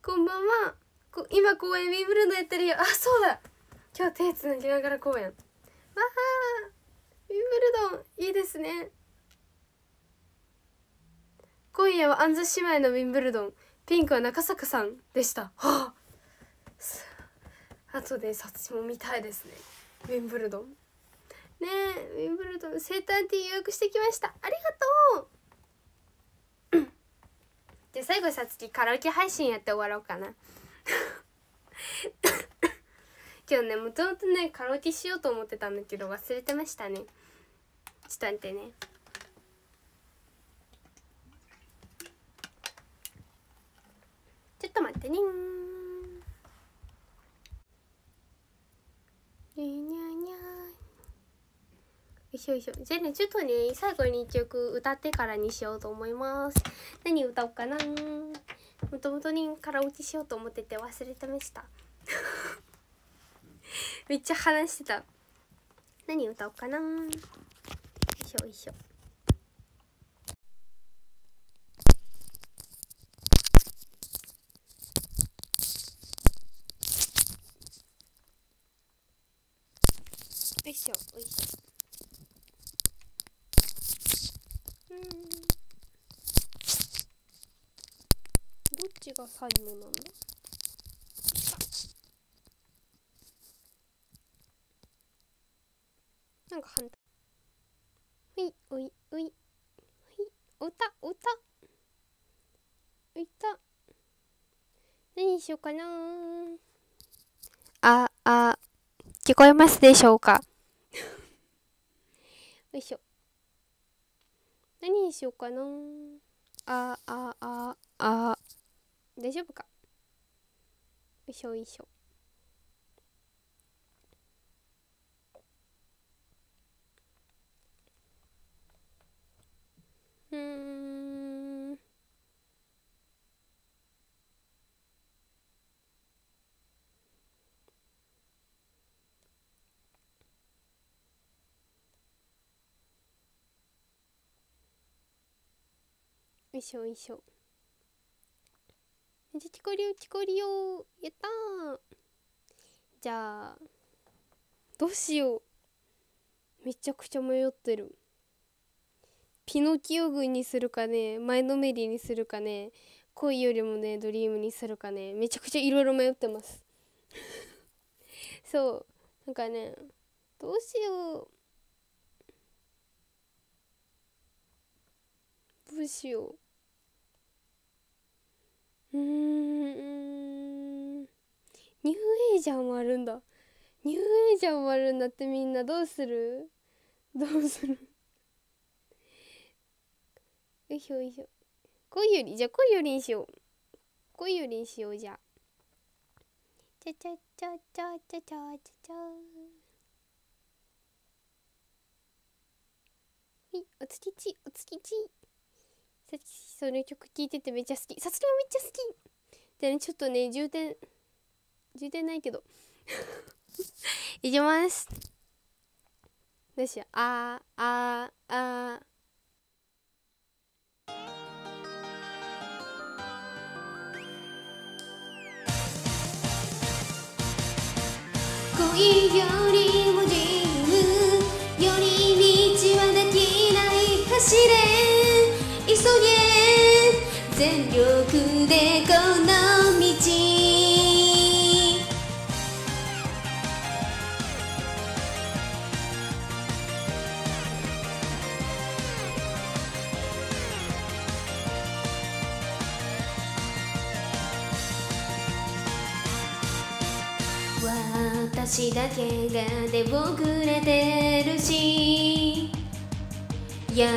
こんばんは。こ今公園ウィブルドやってるよ。あ、そうだ今日手つなぎながら公園。わあウィブルドンいいですね。今夜はアンズ姉妹のウィンブルドン。ピンクは中坂さんでした。はあ。あとでそっちも見たいですね。ウィンブルドン。ねウィンブルドン生誕って予約してきましたありがとうじゃ最後さつきカラオケ配信やって終わろうかな 今日ねもともとねカラオケしようと思ってたんだけど忘れてましたねちょっと待ってねちょっと待ってねーにゃにゃいしょよいしょじゃあねちょっとね最後に1曲歌ってからにしようと思います何歌おうかなもともとにカラオケしようと思ってて忘れてました めっちゃ話してた何歌おうかなよいしょよいしょよいしょよいしょうんどっちが最後なのなんか反対ほいおいおいほいおたおたおいた何しようかなああ聞こえますでしょうかよいしょ何にしようかなああああ大丈夫かよいしょよいしょうんよいしょよいしょちゃチコリオチコリオやったじゃあどうしようめちゃくちゃ迷ってるピノキオ軍にするかね前のめりにするかね恋よりもねドリームにするかねめちゃくちゃいろいろ迷ってますそうなんかねどうしようどうしよううんニューエイジャーもあるんだニューエイジャーもあるんだってみんなどうするどうするよいしょよいしょこいよりじゃあいよりにしようこいよりにしようじゃあちゃちゃちゃちゃちゃちゃちゃはいお月ちお月ちさっきその曲聴いててめっちゃ好きさつきもめっちゃ好きでねちょっとね充電充電ないけど いきますどうしようあーあーあー恋よりも自由より道はできない走れ全力でこの道私だけが出遅れてるしや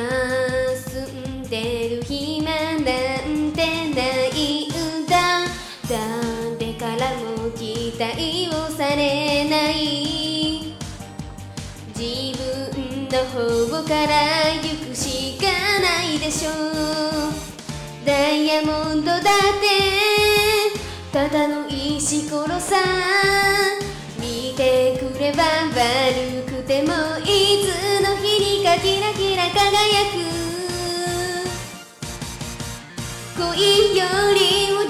てる暇なんてないんだからも期待をされない自分の方から行くしかないでしょうダイヤモンドだってただの石ころさ見てくれば悪くてもいつの日にかキラキラ輝く故意有礼物。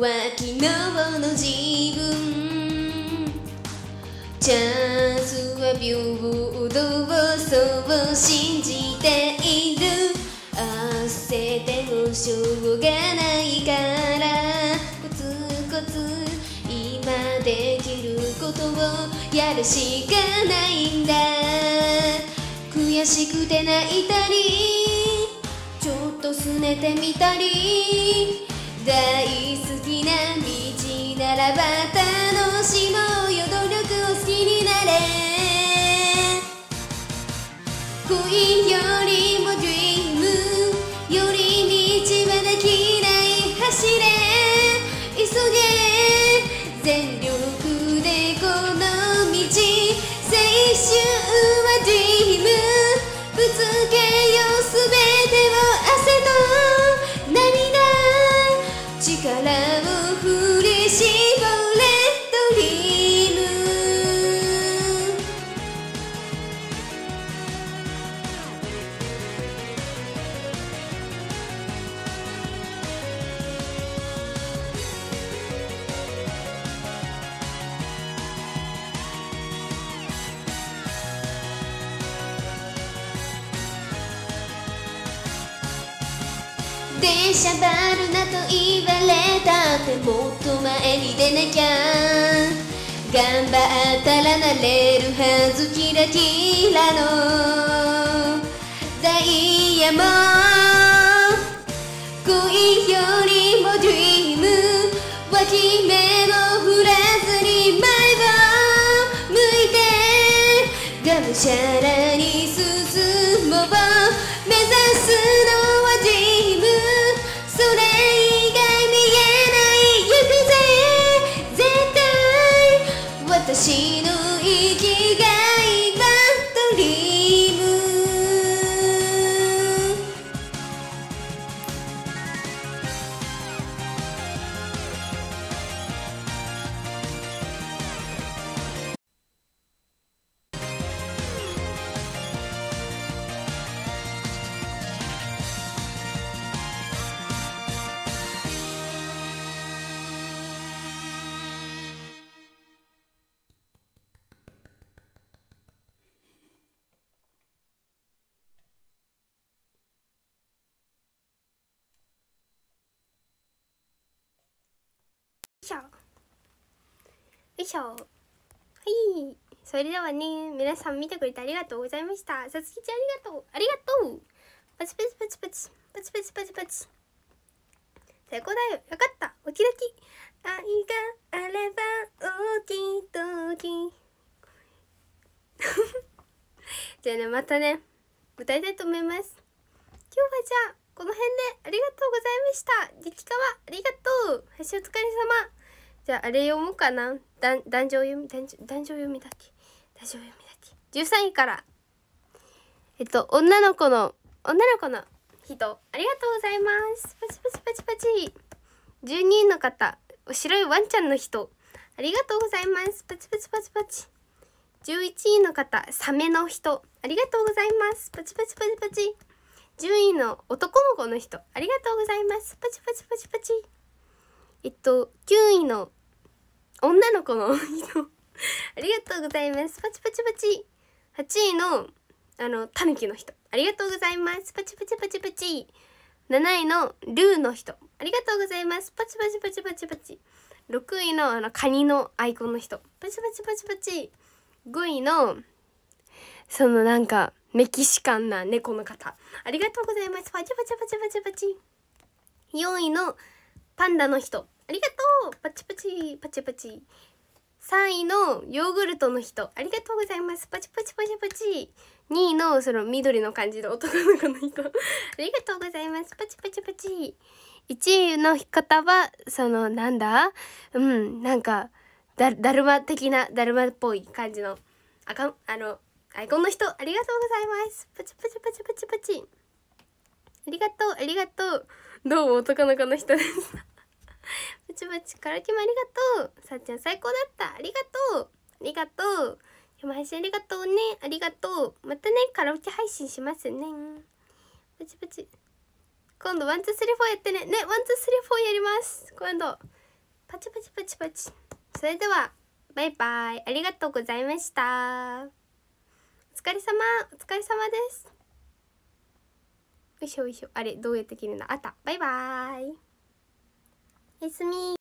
は昨日の自分チャンスは平等そう信じている焦ってもしょうがないからコツコツ今できることをやるしかないんだ悔しくて泣いたりちょっと拗ねてみたり大好きな道ならば楽しもうよ努力を好きになれ恋よりも Dream より道はできない走れ急げ全力でこの道青春は Dream ぶつけようすべてを汗と言われたってもっと前に出なきゃ頑張ったらなれるはずキラキラのダイヤモン恋よりもドリームわき目も振らずに前を向いてがむしゃらしょはいそれではね皆さん見てくれてありがとうございましたさつきちゃんありがとうありがとうパチパチパチパチパチパチパチパチ最高だよよかったおきどき愛があればおきどき じゃあねまたね歌いたいと思います今日はじゃあこの辺でありがとうございました。激家はありがとう。橋お疲れ様。じゃああれ読もうかな。だ男女読み男女読みだっけ男女読みだっけ13位からえっと女の子の女の子の人ありがとうございますパチパチパチパチ12位の方お白いワンちゃんの人ありがとうございますパチパチパチパチ11位の方サメの人ありがとうございますパチパチパチパチ10位の男の子の人ありがとうございますパチパチパチパチえっと9位の女の子の人ありがとうございますパチパチパチ8位のあのタヌキの人ありがとうございますパチパチパチパチ7位のルーの人ありがとうございますパチパチパチパチパチ6位のあのカニのアイコンの人パチパチパチパチ5位のそのなんかメキシカンな猫の方ありがとうございますパチパチパチパチパチ4位のパンダの人ありがとうパチパチパチパチ3位のヨーグルトの人ありがとうございますパチパチパチパチ2位のその緑の感じの男の子の人 ありがとうございますパチパチパチ1位の方はそのなんだうんなんかだだるま的なだるまっぽい感じのあかんあのアイコンの人ありがとうございますパチパチパチパチパチありがとうありがとうどうも男の子の人ですブチブチカラきもありがとうさっちゃん最高だったありがとうありがとう山配信ありがとうねありがとうまたねカラオケ配信しますねブチブチ今度ワンツースリーフォーやってねねワンツースリーフォーやります今度パチパチパチパチそれではバイバイありがとうございましたお疲れ様お疲れ様ですよいしょよいしょあれどうやって切るのあったバイバーイおやすみ